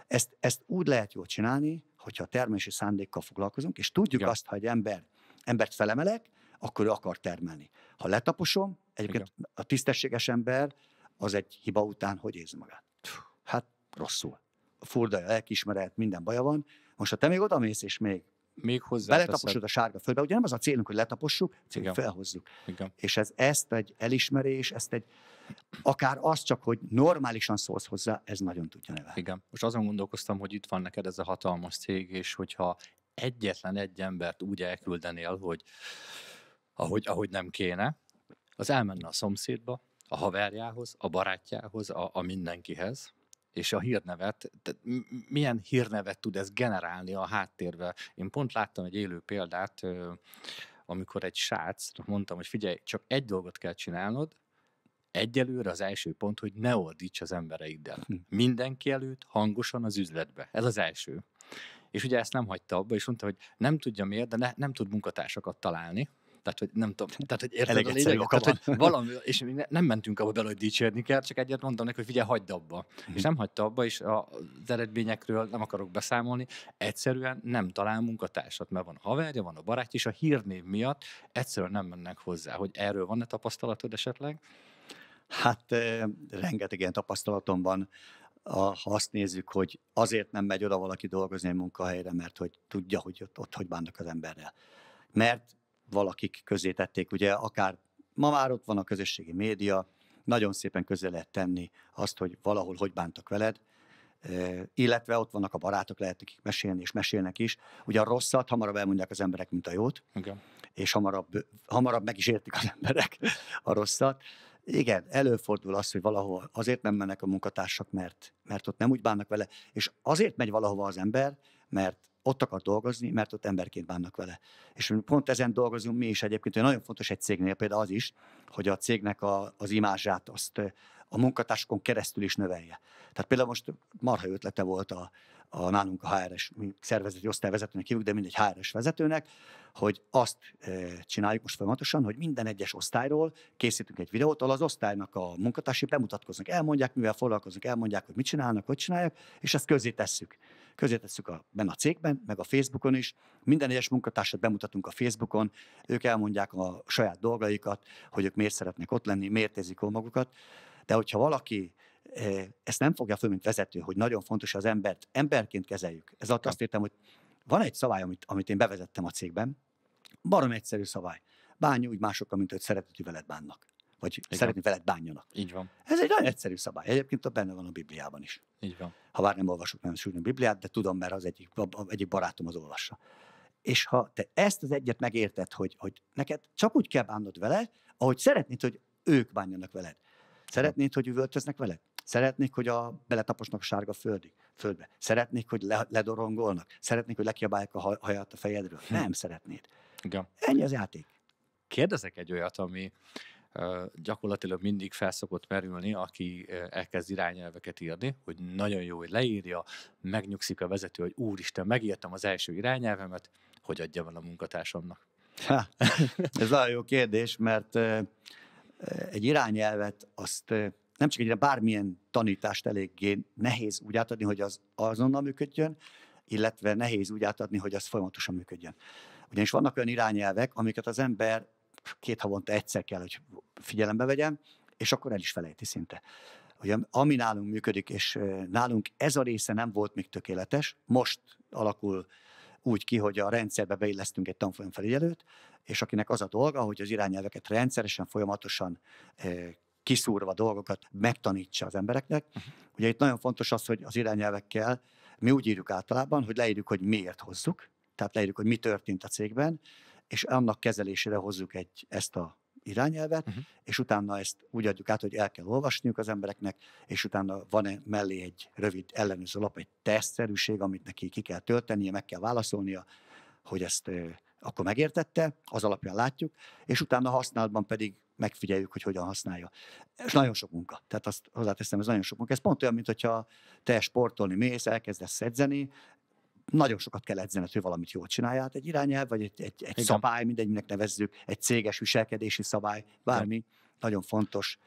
ezt, ezt úgy lehet jól csinálni, hogyha a termési szándékkal foglalkozunk, és tudjuk Igen. azt, hogy egy ember, embert felemelek, akkor ő akar termelni. Ha letaposom, egyébként Igen. a tisztességes ember az egy hiba után hogy érzi magát? Hát rosszul. Furdaja, elkismeret, minden baja van. Most ha te még oda mész, és még még hozzá. Beletaposod a sárga földbe. Ugye nem az a célunk, hogy letapossuk, célunk Igen. felhozzuk. Igen. És ez, ezt egy elismerés, ezt egy, akár az csak, hogy normálisan szólsz hozzá, ez nagyon tudja nevelni. Igen. Most azon gondolkoztam, hogy itt van neked ez a hatalmas cég, és hogyha egyetlen egy embert úgy elküldenél, hogy ahogy, ahogy nem kéne, az elmenne a szomszédba, a haverjához, a barátjához, a, a mindenkihez, és a hírnevet, tehát milyen hírnevet tud ez generálni a háttérbe. Én pont láttam egy élő példát, amikor egy srác, mondtam, hogy figyelj, csak egy dolgot kell csinálnod, egyelőre az első pont, hogy ne ordíts az embereiddel. Hm. Mindenki előtt hangosan az üzletbe. Ez az első. És ugye ezt nem hagyta abba, és mondta, hogy nem tudja miért, de ne, nem tud munkatársakat találni, tehát, hogy nem tudom, tehát, hogy érted Elég a lényeget? Tehát, hogy valami, és mi nem mentünk abba bele, hogy dicsérni kell, csak egyet mondtam neki, hogy vigye, hagyd abba. Mm. És mhm. nem hagyta abba, és az eredményekről nem akarok beszámolni. Egyszerűen nem talál munkatársat, mert van a haverja, van a barátja, és a hírnév miatt egyszerűen nem mennek hozzá. Hogy erről van-e tapasztalatod esetleg? Hát eh, rengeteg ilyen tapasztalatom van a, ha azt nézzük, hogy azért nem megy oda valaki dolgozni egy munkahelyre, mert hogy tudja, hogy ott, ott hogy bánnak az emberrel. Mert valakik közé tették, ugye akár ma már ott van a közösségi média, nagyon szépen közé lehet tenni azt, hogy valahol hogy bántak veled, illetve ott vannak a barátok, lehet nekik mesélni, és mesélnek is. Ugye a rosszat hamarabb elmondják az emberek, mint a jót, okay. és hamarabb, hamarabb meg is értik az emberek a rosszat igen, előfordul az, hogy valahol azért nem mennek a munkatársak, mert, mert ott nem úgy bánnak vele, és azért megy valahova az ember, mert ott akar dolgozni, mert ott emberként bánnak vele. És pont ezen dolgozunk mi is egyébként, hogy nagyon fontos egy cégnél például az is, hogy a cégnek a, az imázsát azt a munkatársakon keresztül is növelje. Tehát például most marha ötlete volt a, a nálunk a HRS mi szervezeti osztályvezetőnek hívjuk, de mindegy HRS vezetőnek, hogy azt e, csináljuk most folyamatosan, hogy minden egyes osztályról készítünk egy videót, ahol az osztálynak a munkatársai bemutatkoznak, elmondják, mivel foglalkoznak, elmondják, hogy mit csinálnak, hogy csinálják, és ezt közé tesszük. Közé tesszük a, benne a cégben, meg a Facebookon is. Minden egyes munkatársat bemutatunk a Facebookon, ők elmondják a saját dolgaikat, hogy ők miért szeretnek ott lenni, miért érzik magukat. De hogyha valaki eh, ezt nem fogja föl, mint vezető, hogy nagyon fontos az embert emberként kezeljük. Ez alatt azt értem, hogy van egy szabály, amit, amit én bevezettem a cégben, barom egyszerű szabály. Bánj úgy másokkal, mint hogy szeretetű veled bánnak. Vagy Igen. szeretni veled bánjanak. Így van. Ez egy nagyon egyszerű szabály. Egyébként a benne van a Bibliában is. Így van. Ha bár nem olvasok nem a Bibliát, de tudom, mert az egyik, egyik barátom az olvassa. És ha te ezt az egyet megérted, hogy, hogy neked csak úgy kell bánnod vele, ahogy szeretnéd, hogy ők bánjanak veled, Szeretnéd, hogy üvöltöznek veled? Szeretnék, hogy a beletaposnak sárga földig, földbe. Szeretnék, hogy le, ledorongolnak. Szeretnék, hogy lekiabálják a haját a fejedről. Hm. Nem szeretnéd. Igen. Ennyi az játék. Kérdezek egy olyat, ami gyakorlatilag mindig felszokott merülni, aki elkezd irányelveket írni, hogy nagyon jó, hogy leírja, megnyugszik a vezető, hogy úristen, megírtam az első irányelvemet, hogy adjam el a munkatársamnak. Ha, ez nagyon jó kérdés, mert uh, egy irányelvet, azt nem csak egy bármilyen tanítást eléggé nehéz úgy átadni, hogy az azonnal működjön, illetve nehéz úgy átadni, hogy az folyamatosan működjön. Ugyanis vannak olyan irányelvek, amiket az ember két havonta egyszer kell, hogy figyelembe vegyem, és akkor el is felejti szinte. hogy ami nálunk működik, és nálunk ez a része nem volt még tökéletes, most alakul úgy ki, hogy a rendszerbe beillesztünk egy tanfolyam felügyelőt, és akinek az a dolga, hogy az irányelveket rendszeresen, folyamatosan kiszúrva dolgokat megtanítsa az embereknek. Uh-huh. Ugye itt nagyon fontos az, hogy az irányelvekkel mi úgy írjuk általában, hogy leírjuk, hogy miért hozzuk, tehát leírjuk, hogy mi történt a cégben, és annak kezelésére hozzuk egy, ezt a irányelvet, uh-huh. és utána ezt úgy adjuk át, hogy el kell olvasniuk az embereknek, és utána van mellé egy rövid ellenőrző lap, egy tesztszerűség, amit neki ki kell töltenie, meg kell válaszolnia, hogy ezt akkor megértette, az alapján látjuk, és utána használatban pedig megfigyeljük, hogy hogyan használja. És nagyon sok munka. Tehát azt hozzáteszem, ez nagyon sok munka. Ez pont olyan, mint te sportolni mész, elkezdesz edzeni, nagyon sokat kell edzened, hogy valamit jól csinálja. Hát egy irányelv, vagy egy, egy, egy szabály, mindegy, nevezzük, egy céges viselkedési szabály, bármi, Igen. nagyon fontos.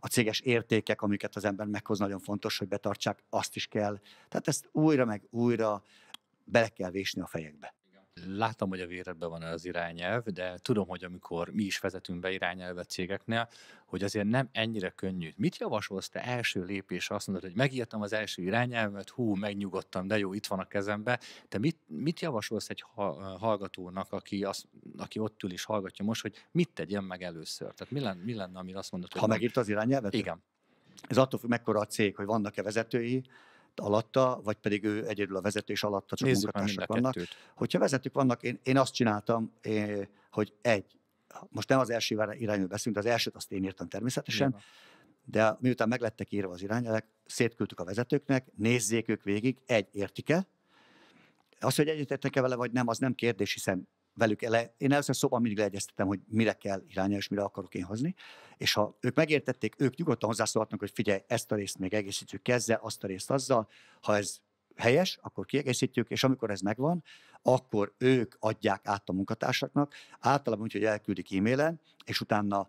A céges értékek, amiket az ember meghoz, nagyon fontos, hogy betartsák, azt is kell. Tehát ezt újra meg újra bele kell vésni a fejekbe. Láttam, hogy a véredben van az irányelv, de tudom, hogy amikor mi is vezetünk be irányelvet cégeknél, hogy azért nem ennyire könnyű. Mit javasolsz te első lépés? Azt mondod, hogy megírtam az első irányelvet, hú, megnyugodtam, de jó, itt van a kezembe. Te mit, mit javasolsz egy hallgatónak, aki, az, aki ott ül és hallgatja most, hogy mit tegyen meg először? Tehát mi lenne, mi lenne amire azt mondod, hogy... Ha megírt az irányelvet? Igen. Ez attól függ, mekkora a cég, hogy vannak-e vezetői, alatt, alatta, vagy pedig ő egyedül a vezetés alatta, csak Nézzük munkatársak vannak. Hogyha vezetők vannak, én, én azt csináltam, én, eh, hogy egy, most nem az első irányú beszélünk, az elsőt azt én írtam természetesen, Igen. de miután meglettek írva az irányelek, szétküldtük a vezetőknek, nézzék ők végig, egy, értik-e, az, hogy egyetértek-e vele, vagy nem, az nem kérdés, hiszen velük ele, én először szóban mindig leegyeztetem, hogy mire kell irányelni, és mire akarok én hozni, és ha ők megértették, ők nyugodtan hozzászólhatnak, hogy figyelj, ezt a részt még egészítjük ezzel, azt a részt azzal, ha ez helyes, akkor kiegészítjük, és amikor ez megvan, akkor ők adják át a munkatársaknak, általában úgy, hogy elküldik e-mailen, és utána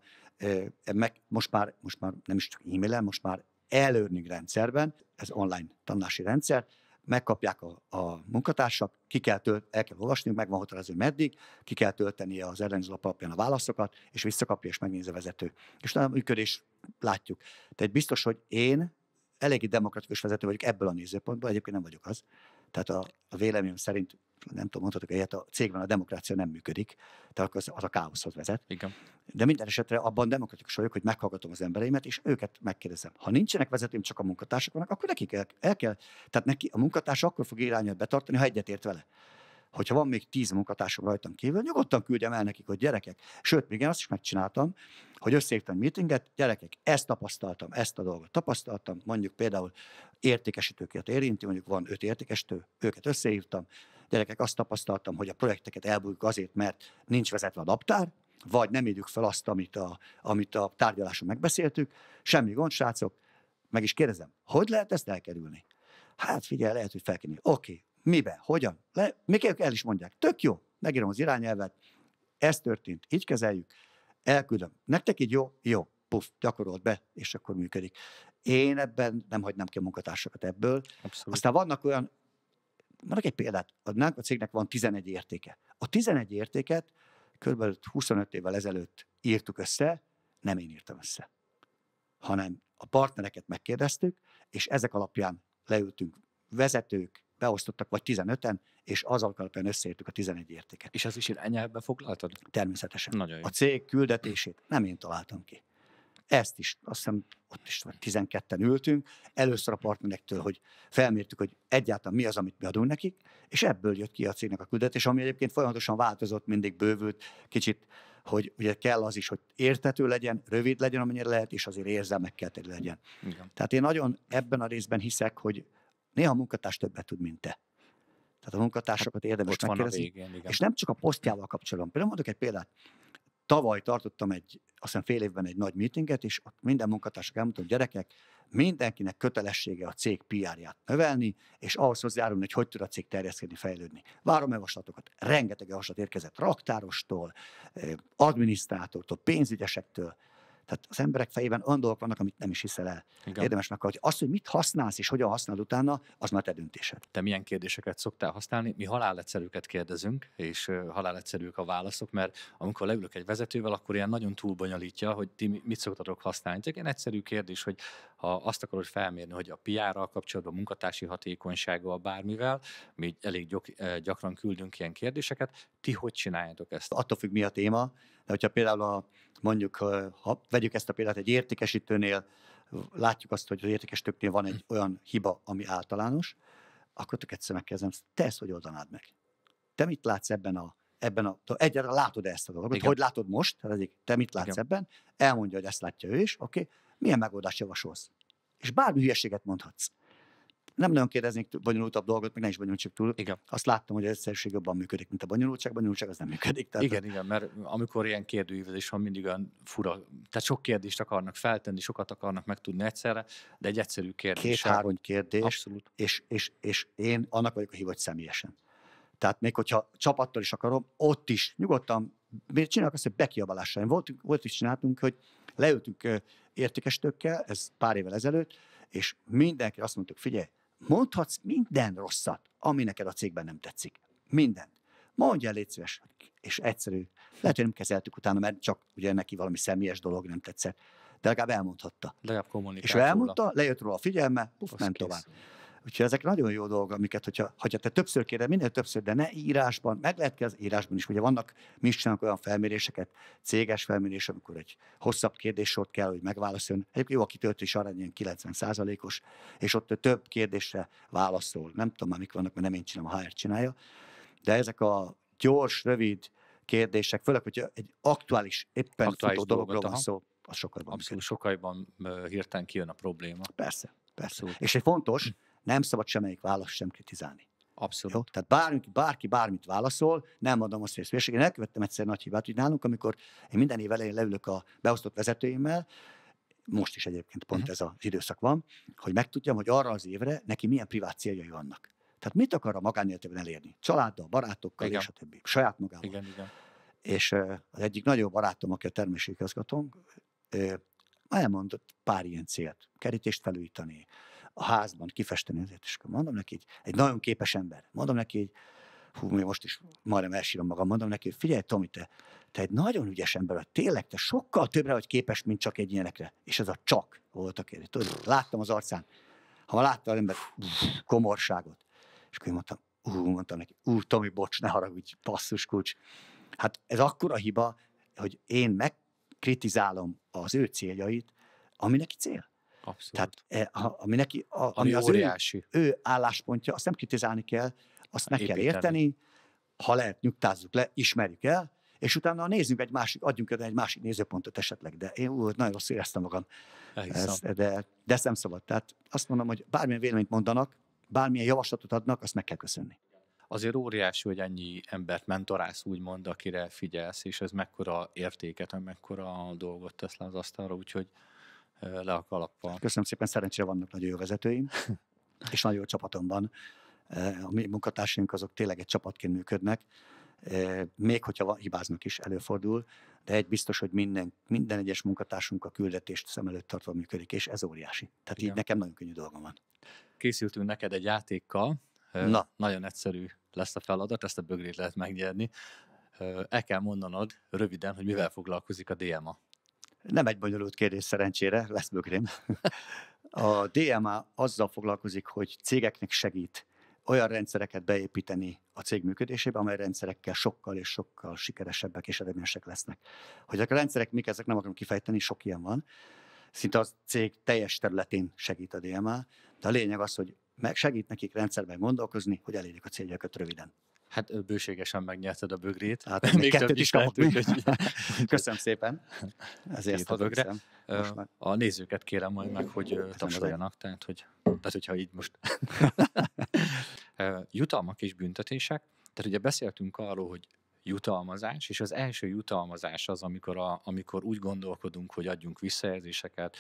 meg, most, már, most már nem is csak e-mailen, most már e rendszerben, ez online tanulási rendszer, megkapják a, a munkatársak, ki kell tölt, el kell olvasni, meg van kötelező meddig, ki kell töltenie az eredményzalap alapján a válaszokat, és visszakapja, és megnézi a vezető. És a működés látjuk. Tehát biztos, hogy én eléggé demokratikus vezető vagyok ebből a nézőpontból, egyébként nem vagyok az. Tehát a, a véleményem szerint nem tudom, mondhatok egyet, a cégben a demokrácia nem működik, tehát az, az a káoszhoz vezet. Igen. De minden esetre abban demokratikus vagyok, hogy meghallgatom az embereimet, és őket megkérdezem. Ha nincsenek vezetőim, csak a munkatársak vannak, akkor nekik el, el kell, tehát neki a munkatárs akkor fog irányát betartani, ha egyetért vele hogyha van még tíz munkatársam rajtam kívül, nyugodtan küldjem el nekik, hogy gyerekek. Sőt, még én azt is megcsináltam, hogy összeírtam egy meetinget, gyerekek, ezt tapasztaltam, ezt a dolgot tapasztaltam, mondjuk például értékesítőket érinti, mondjuk van öt értékesítő, őket összeírtam, Gyerekek, azt tapasztaltam, hogy a projekteket elbújjuk azért, mert nincs vezetve a naptár, vagy nem írjuk fel azt, amit a, amit a tárgyaláson megbeszéltük. Semmi gond, srácok. Meg is kérdezem, hogy lehet ezt elkerülni? Hát figyelj, lehet, hogy fel Oké, okay. mibe, hogyan? Le, miképp el is mondják. Tök jó, megírom az irányelvet, ez történt, így kezeljük, elküldöm. Nektek így jó? Jó. Puff, gyakorolt be, és akkor működik. Én ebben nem hagynám ki a munkatársakat ebből. Abszolút. Aztán vannak olyan mondok egy példát adnánk, a cégnek van 11 értéke. A 11 értéket kb. 25 évvel ezelőtt írtuk össze, nem én írtam össze, hanem a partnereket megkérdeztük, és ezek alapján leültünk vezetők, beosztottak, vagy 15-en, és az alapján összeértük a 11 értéket. És az is irányelvbe foglaltad? Természetesen. Nagyon jó. A cég küldetését nem én találtam ki. Ezt is, azt hiszem, ott is 12-en ültünk, először a partnerektől, hogy felmértük, hogy egyáltalán mi az, amit mi adunk nekik, és ebből jött ki a cégnek a küldetés, ami egyébként folyamatosan változott, mindig bővült, kicsit, hogy ugye kell az is, hogy értető legyen, rövid legyen, amennyire lehet, és azért érzelmekkel teli legyen. Igen. Tehát én nagyon ebben a részben hiszek, hogy néha a munkatárs többet tud, mint te. Tehát a munkatársakat hát érdemes megkérdezni. igen. És nem csak a posztjával kapcsolatban. Például mondok egy példát tavaly tartottam egy, azt hiszem fél évben egy nagy meetinget, és ott minden munkatársak elmondta, hogy gyerekek, mindenkinek kötelessége a cég PR-ját növelni, és ahhoz hozzájárulni, hogy hogy tud a cég terjeszkedni, fejlődni. Várom javaslatokat. Rengeteg javaslat érkezett raktárostól, eh, adminisztrátortól, pénzügyesektől, tehát az emberek fejében olyan dolgok vannak, amit nem is hiszel el. Igen. Érdemes hogy Azt, hogy mit használsz és hogyan használod utána, az már te döntésed. Te milyen kérdéseket szoktál használni? Mi halálegyszerűket kérdezünk, és halálegyszerűk a válaszok, mert amikor leülök egy vezetővel, akkor ilyen nagyon túlbonyolítja, hogy ti mit szoktatok használni. Csak egy egyszerű kérdés, hogy ha azt akarod felmérni, hogy a pr kapcsolatban, a munkatársi hatékonysággal, bármivel, mi elég gyakran küldünk ilyen kérdéseket, ti hogy csináljátok ezt? Attól függ, mi a téma, de hogyha például a mondjuk, ha vegyük ezt a példát egy értékesítőnél, látjuk azt, hogy az értékesítőknél van egy olyan hiba, ami általános, akkor tök egyszer megkezdem, te ezt hogy oldanád meg? Te mit látsz ebben a ebben a, egyre látod -e ezt a dolgot, Igen. hogy látod most, tehát te mit látsz Igen. ebben, elmondja, hogy ezt látja ő is, oké, okay. milyen megoldást javasolsz? És bármi hülyeséget mondhatsz nem nagyon kérdeznék bonyolultabb dolgot, még nem is bonyolultság túl. Igen. Azt láttam, hogy az egyszerűség jobban működik, mint a bonyolultság. Bonyolultság az nem működik. Tehát igen, a... igen, mert amikor ilyen kérdőívezés van, mindig olyan fura. Tehát sok kérdést akarnak feltenni, sokat akarnak megtudni egyszerre, de egy egyszerű kérdés. Két-három kérdés. Abszolút. És, és, és én annak vagyok a hívott személyesen. Tehát még hogyha csapattal is akarom, ott is nyugodtan, miért csinálok azt, hogy bekiabalással. Volt, volt is csináltunk, hogy leültünk értékes tökkel, ez pár évvel ezelőtt, és mindenki azt mondtuk, figyelj, Mondhatsz minden rosszat, ami neked a cégben nem tetszik. minden. Mondj el, légy szíves, és egyszerű. Lehet, hogy nem kezeltük utána, mert csak ugye neki valami személyes dolog nem tetszett. De legalább elmondhatta. Legalább kommunikált És ő elmondta, róla. lejött róla a figyelme, puf, ment tovább. Kész. Úgyhogy ezek nagyon jó dolgok, amiket, hogyha, hogyha te többször kérdez, minél többször, de ne írásban, meg lehet az írásban is. Ugye vannak, mi is csinálunk olyan felméréseket, céges felmérés, amikor egy hosszabb kérdéssort kell, hogy megválaszoljon. Egyébként jó, aki tölt is arány, ilyen 90 os és ott több kérdésre válaszol. Nem tudom már, mik vannak, mert nem én csinálom, a HR csinálja. De ezek a gyors, rövid kérdések, főleg, hogyha egy aktuális, éppen aktuális futó dologról van szó, az sokkal Abszolút sokkal hirtelen kijön a probléma. Persze. Persze. Abszolút. És egy fontos, nem szabad semmelyik választ sem kritizálni. Abszolút. Jó? Tehát bárki, bárki bármit válaszol, nem adom azt hogy ez én elkövettem egyszer nagy hibát, hogy nálunk, amikor én minden év elején leülök a beosztott vezetőimmel, most is egyébként pont uh-huh. ez az időszak van, hogy megtudjam, hogy arra az évre neki milyen privát céljai vannak. Tehát mit akar a magánéletében elérni? Családdal, barátokkal, igen. és a többi. Saját magával. Igen, igen. És az egyik nagyobb barátom, aki a termésékezgatónk, elmondott pár ilyen célt. Kerítést felújítani, a házban kifesteni azért és akkor mondom neki, egy nagyon képes ember, mondom neki, hogy hú, most is majdnem elsírom magam, mondom neki, figyelj, Tomi, te, te egy nagyon ügyes ember vagy, tényleg, te sokkal többre vagy képes, mint csak egy ilyenekre. És ez a csak volt a kérdés. Tudod, láttam az arcán, ha már látta az ember komorságot. És akkor én mondtam, ú, mondtam neki, ú, Tomi, bocs, ne haragudj, passzus kulcs. Hát ez akkora hiba, hogy én megkritizálom az ő céljait, ami neki cél. Abszolút. Tehát eh, ami neki, a, ami, ami az óriási. ő, ő álláspontja, azt nem kritizálni kell, azt meg kell érteni, ha lehet, nyugtázzuk le, ismerjük el, és utána nézzünk egy másik, adjunk egy másik nézőpontot esetleg, de én úgy nagyon rossz éreztem magam. Ezt, de, de ezt nem szabad. Tehát azt mondom, hogy bármilyen véleményt mondanak, bármilyen javaslatot adnak, azt meg kell köszönni. Azért óriási, hogy ennyi embert mentorálsz, úgymond, akire figyelsz, és ez mekkora értéket, mekkora dolgot tesz le az asztalra, úgyhogy le a kalappal. Köszönöm szépen, szerencsére vannak nagyon jó vezetőim, és nagyon jó csapatom van. A mi munkatársaink azok tényleg egy csapatként működnek, még hogyha hibáznak is, előfordul, de egy biztos, hogy minden, minden egyes munkatársunk a küldetést szem előtt tartva működik, és ez óriási. Tehát Igen. így nekem nagyon könnyű dolgom van. Készültünk neked egy játékkal, Na. nagyon egyszerű lesz a feladat, ezt a bögrét lehet megnyerni. El kell mondanod röviden, hogy mivel foglalkozik a DMA. Nem egy bonyolult kérdés szerencsére, lesz bögrém. A DMA azzal foglalkozik, hogy cégeknek segít olyan rendszereket beépíteni a cég működésébe, amely rendszerekkel sokkal és sokkal sikeresebbek és eredményesek lesznek. Hogy a rendszerek mik, ezek nem akarom kifejteni, sok ilyen van. Szinte a cég teljes területén segít a DMA, de a lényeg az, hogy meg segít nekik rendszerben gondolkozni, hogy elérjék a céljakat röviden. Hát bőségesen megnyerted a bögrét. Hát még, még kettőt is kapok. Köszönöm szépen. Ezért a bögre. A nézőket kérem majd meg, hogy tapsoljanak, tehát, hogy, tehát hogyha így most. Jutalmak és büntetések. Tehát ugye beszéltünk arról, hogy jutalmazás, és az első jutalmazás az, amikor, a, amikor úgy gondolkodunk, hogy adjunk visszajelzéseket,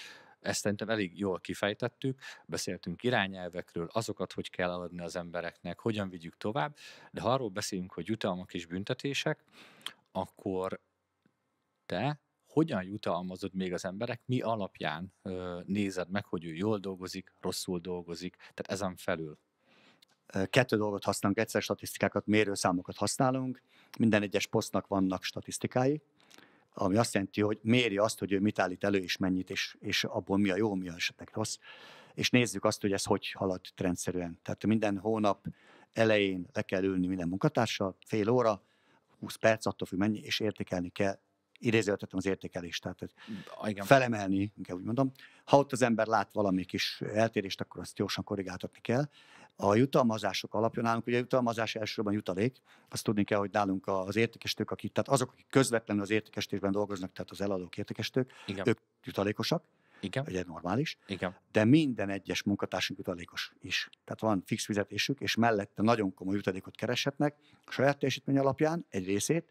ezt szerintem elég jól kifejtettük, beszéltünk irányelvekről, azokat, hogy kell adni az embereknek, hogyan vigyük tovább, de ha arról beszélünk, hogy jutalmak és büntetések, akkor te hogyan jutalmazod még az emberek, mi alapján nézed meg, hogy ő jól dolgozik, rosszul dolgozik, tehát ezen felül. Kettő dolgot használunk, egyszer statisztikákat, mérőszámokat használunk, minden egyes posztnak vannak statisztikái, ami azt jelenti, hogy méri azt, hogy ő mit állít elő, és mennyit, és, és abból mi a jó, mi a esetleg rossz, és nézzük azt, hogy ez hogy halad rendszerűen. Tehát minden hónap elején le kell ülni minden munkatársal, fél óra, 20 perc, attól függ mennyi, és értékelni kell, idézőltetem az értékelést, tehát ah, Igen. felemelni, inkább úgy mondom. Ha ott az ember lát valami kis eltérést, akkor azt gyorsan korrigáltatni kell. A jutalmazások alapján nálunk ugye a jutalmazás elsősorban jutalék, azt tudni kell, hogy nálunk az értékesítők, akik, tehát azok, akik közvetlenül az értékesítésben dolgoznak, tehát az eladók értékesítők, Igen. ők jutalékosak, igen. Ugye normális. Igen. De minden egyes munkatársunk jutalékos is. Tehát van fix fizetésük, és mellette nagyon komoly jutalékot kereshetnek a saját teljesítmény alapján egy részét,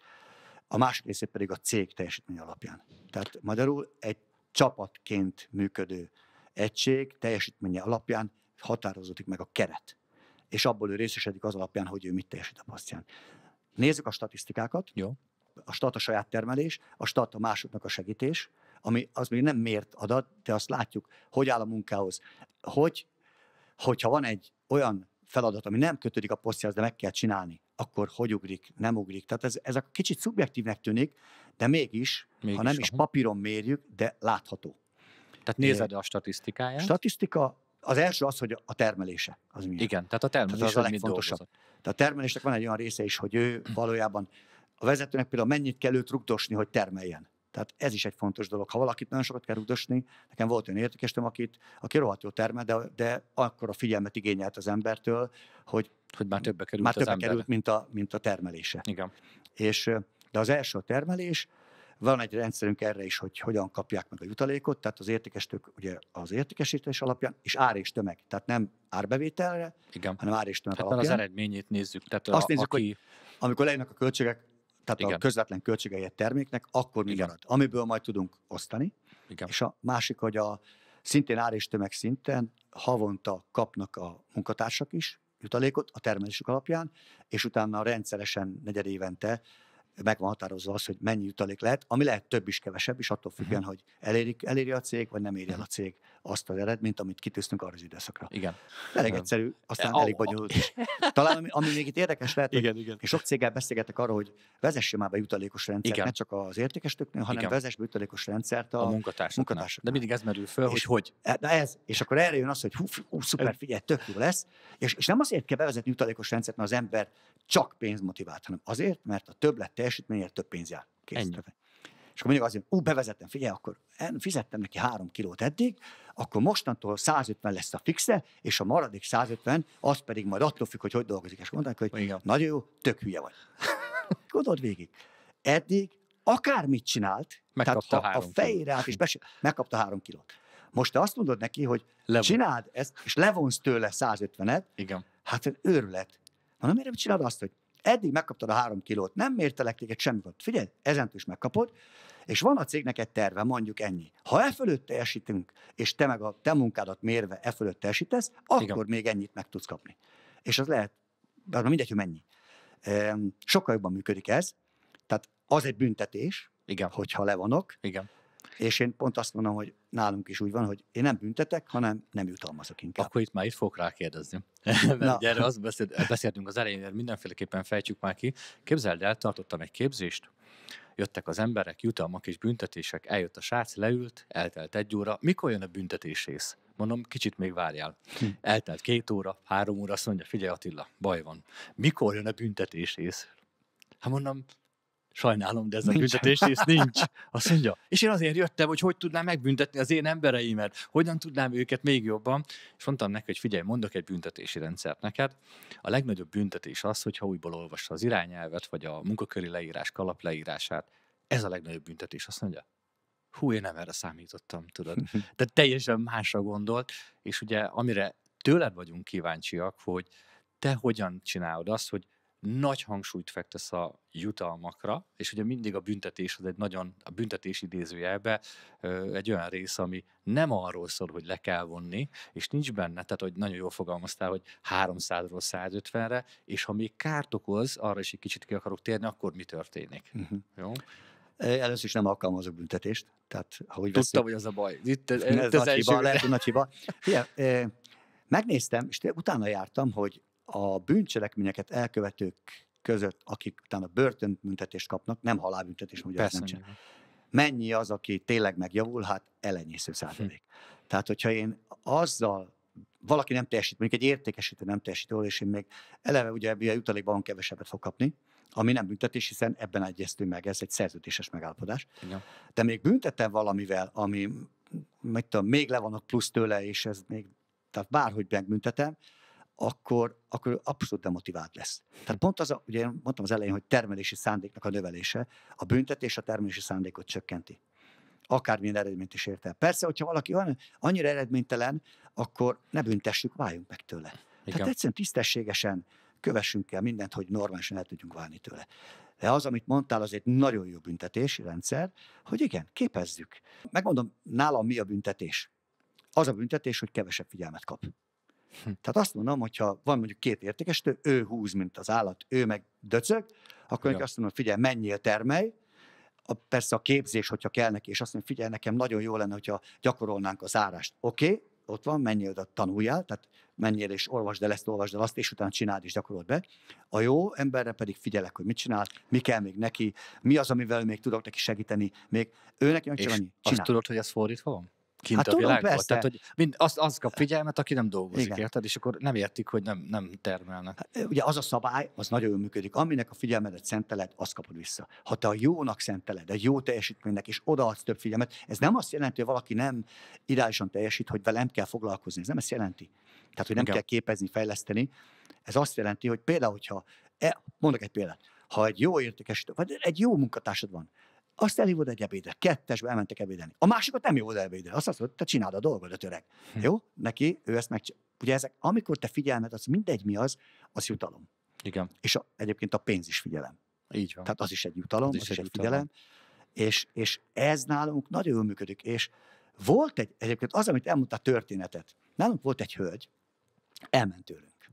a másik részét pedig a cég teljesítmény alapján. Tehát magyarul egy csapatként működő egység teljesítménye alapján határozódik meg a keret, és abból ő részesedik az alapján, hogy ő mit teljesít a pasztján. Nézzük a statisztikákat. Jó. A stat a saját termelés, a stat a másoknak a segítés, ami az még nem mért adat, de azt látjuk, hogy áll a munkához. Hogy, hogyha van egy olyan feladat, ami nem kötődik a posztjához, de meg kell csinálni, akkor hogy ugrik, nem ugrik. Tehát ez, ez a kicsit szubjektívnek tűnik, de mégis, mégis ha nem aha. is papíron mérjük, de látható. Tehát nézed a statisztikáját? Statisztika az első az, hogy a termelése. Az milyen. Igen, tehát a termelés tehát az, az, az a legfontosabb. Tehát a termelésnek van egy olyan része is, hogy ő valójában a vezetőnek például mennyit kell őt rugdosni, hogy termeljen. Tehát ez is egy fontos dolog. Ha valakit nagyon sokat kell rugdosni, nekem volt olyan értékestem, akit, aki rohadt jó termel, de, de akkor a figyelmet igényelt az embertől, hogy, hogy már többbe került, már többe került mint, a, mint a termelése. Igen. És, de az első a termelés, van egy rendszerünk erre is, hogy hogyan kapják meg a jutalékot, tehát az értékesítők ugye az értékesítés alapján, és ár és tömeg, tehát nem árbevételre, Igen. hanem ár és tömeg tehát alapján. az eredményét nézzük. Tehát Azt a, nézzük, aki... hogy amikor lejönnek a költségek, tehát Igen. a közvetlen költségei egy terméknek, akkor mi marad? Amiből majd tudunk osztani. Igen. És a másik, hogy a szintén ár és tömeg szinten havonta kapnak a munkatársak is jutalékot a termelésük alapján, és utána rendszeresen negyed évente meg van határozva az, hogy mennyi jutalék lehet, ami lehet több is, kevesebb is, attól függően, mhm. hogy eléri, eléri a cég, vagy nem éri el a mhm. cég azt az eredményt, amit kitűztünk arra az időszakra. Igen. Elég igen. egyszerű, aztán oh, elég bonyolult is. Talán ami, ami még itt érdekes lehet, igen, hogy, igen. és sok céggel beszélgetek arra, hogy vezesse már be jutalékos rendszert, igen. ne csak az értékestöknél, hanem igen. vezess be jutalékos rendszert a, a munkatársaknál. munkatársaknál. De mindig ez merül föl, és, hogy hogy. E, na ez, és akkor erre jön az, hogy hú, hú szuper, figyelj, tök jó lesz, és, és nem azért kell bevezetni jutalékos rendszert, mert az ember csak pénz motivált, hanem azért, mert a többlet teljesítményért több pénz jár. Kész. Ennyi. És akkor mondjuk azért, ú, bevezettem, figyelj, akkor fizettem neki három kilót eddig, akkor mostantól 150 lesz a fixe, és a maradék 150, az pedig majd attól függ, hogy hogy dolgozik. És mondták, hogy Igen. nagyon jó, tök hülye vagy. Gondold végig. Eddig akármit csinált, megkapta tehát a, a fejére állt, és besi- megkapta három kilót. Most te azt mondod neki, hogy Levon. csináld ezt, és levonsz tőle 150-et, Igen. hát őrület. Mondom, miért nem csinálod azt, hogy eddig megkaptad a három kilót, nem mértelek téged, semmi volt. Figyelj, ezent is megkapod, és van a cégnek egy terve, mondjuk ennyi. Ha e fölött teljesítünk, és te meg a te munkádat mérve e fölött teljesítesz, akkor Igen. még ennyit meg tudsz kapni. És az lehet, az mindegy, hogy mennyi. Ehm, sokkal jobban működik ez, tehát az egy büntetés, Igen. hogyha levonok. Igen. És én pont azt mondom, hogy nálunk is úgy van, hogy én nem büntetek, hanem nem jutalmazok inkább. Akkor itt már itt fogok rákérdezni. Na. erre azt beszélt, beszéltünk az elején, mindenféleképpen fejtsük már ki. Képzeld el, tartottam egy képzést, jöttek az emberek, jutalmak és büntetések, eljött a srác, leült, eltelt egy óra, mikor jön a büntetés rész? Mondom, kicsit még várjál. Hm. Eltelt két óra, három óra, azt mondja, figyelj Attila, baj van. Mikor jön a büntetés rész? Hát mondom, sajnálom, de ez a büntetésrész nincs. Azt mondja, és én azért jöttem, hogy hogy tudnám megbüntetni az én embereimet, hogyan tudnám őket még jobban. És mondtam neki, hogy figyelj, mondok egy büntetési rendszert neked. A legnagyobb büntetés az, hogyha újból olvassa az irányelvet, vagy a munkaköri leírás kalap leírását. Ez a legnagyobb büntetés, azt mondja. Hú, én nem erre számítottam, tudod. De teljesen másra gondolt, és ugye amire tőled vagyunk kíváncsiak, hogy te hogyan csinálod azt, hogy nagy hangsúlyt fektesz a jutalmakra, és ugye mindig a büntetés az egy nagyon, a büntetés idézőjelbe egy olyan rész, ami nem arról szól, hogy le kell vonni, és nincs benne, tehát hogy nagyon jól fogalmaztál, hogy 300-ról 150-re, és ha még kárt okoz, arra is egy kicsit ki akarok térni, akkor mi történik? Uh-huh. Jó? Először is nem alkalmazok büntetést. Tehát, ha úgy Tudtam, veszik, hogy az a baj. Itt, ez, ez nagy hiba, lehet, hogy nagy hiba. Igen, megnéztem, és utána jártam, hogy a bűncselekményeket elkövetők között, akik utána börtönbüntetést kapnak, nem halálbüntetés, ugye Persze, nem Mennyi az, aki tényleg megjavul? Hát elenyésző százalék. Hm. Tehát, hogyha én azzal valaki nem teljesít, mondjuk egy értékesítő nem teljesít jól, és én még eleve ugye ebből a jutalékban kevesebbet fog kapni, ami nem büntetés, hiszen ebben egyeztünk meg, ez egy szerződéses megállapodás. Ja. De még büntetem valamivel, ami mit tudom, még le vannak plusz tőle, és ez még, tehát bárhogy megbüntetem, akkor, akkor abszolút demotivált lesz. Tehát pont az, a, ugye én mondtam az elején, hogy termelési szándéknak a növelése, a büntetés a termelési szándékot csökkenti. Akármilyen eredményt is ért el. Persze, hogyha valaki olyan, annyira eredménytelen, akkor ne büntessük, váljunk meg tőle. Igen. Tehát egyszerűen tisztességesen kövessünk el mindent, hogy normálisan el tudjunk válni tőle. De az, amit mondtál, az egy nagyon jó büntetési rendszer, hogy igen, képezzük. Megmondom, nálam mi a büntetés? Az a büntetés, hogy kevesebb figyelmet kap. Hm. Tehát azt mondom, hogyha van mondjuk két értékesítő, ő húz, mint az állat, ő meg döcög, akkor ja. azt mondom, figyelj, menjél, termelj, a, persze a képzés, hogyha kell neki, és azt mondja, figyelj, nekem nagyon jó lenne, hogyha gyakorolnánk az árást. Oké, okay, ott van, menjél oda, tanuljál, tehát menjél és olvasd el ezt, olvasd el azt, és utána csináld és gyakorold be. A jó emberre pedig figyelek, hogy mit csinál, mi kell még neki, mi az, amivel még tudok neki segíteni, még ő neki meg És Csinál. Azt tudod, hogy ez fordítva van? kint hát, a tudom, világban. Persze. Tehát, hogy mind, az, az kap figyelmet, aki nem dolgozik, Igen. érted? És akkor nem értik, hogy nem, nem termelnek. Hát, ugye az a szabály, az nagyon jól működik. Aminek a figyelmedet szenteled, azt kapod vissza. Ha te a jónak szenteled, a jó teljesítménynek, és odaadsz több figyelmet, ez nem azt jelenti, hogy valaki nem ideálisan teljesít, hogy velem kell foglalkozni. Ez nem ezt jelenti. Tehát, hogy nem Igen. kell képezni, fejleszteni. Ez azt jelenti, hogy például, hogyha, e, mondok egy példát, ha egy jó értékesítő, vagy egy jó munkatársad van, azt elhívod egy ebédre, kettesbe elmentek ebédelni. A másikat nem jó ebédre. Azt azt te csináld a dolgodat, öreg. Hm. Jó? Neki, ő ezt meg... Ugye ezek, amikor te figyelmed, az mindegy mi az, az jutalom. Igen. És a, egyébként a pénz is figyelem. Így van. Tehát az is egy jutalom, az, az is, is egy, figyelem. És, és ez nálunk nagyon jól működik. És volt egy, egyébként az, amit elmondta történetet. Nálunk volt egy hölgy, elment tőlünk.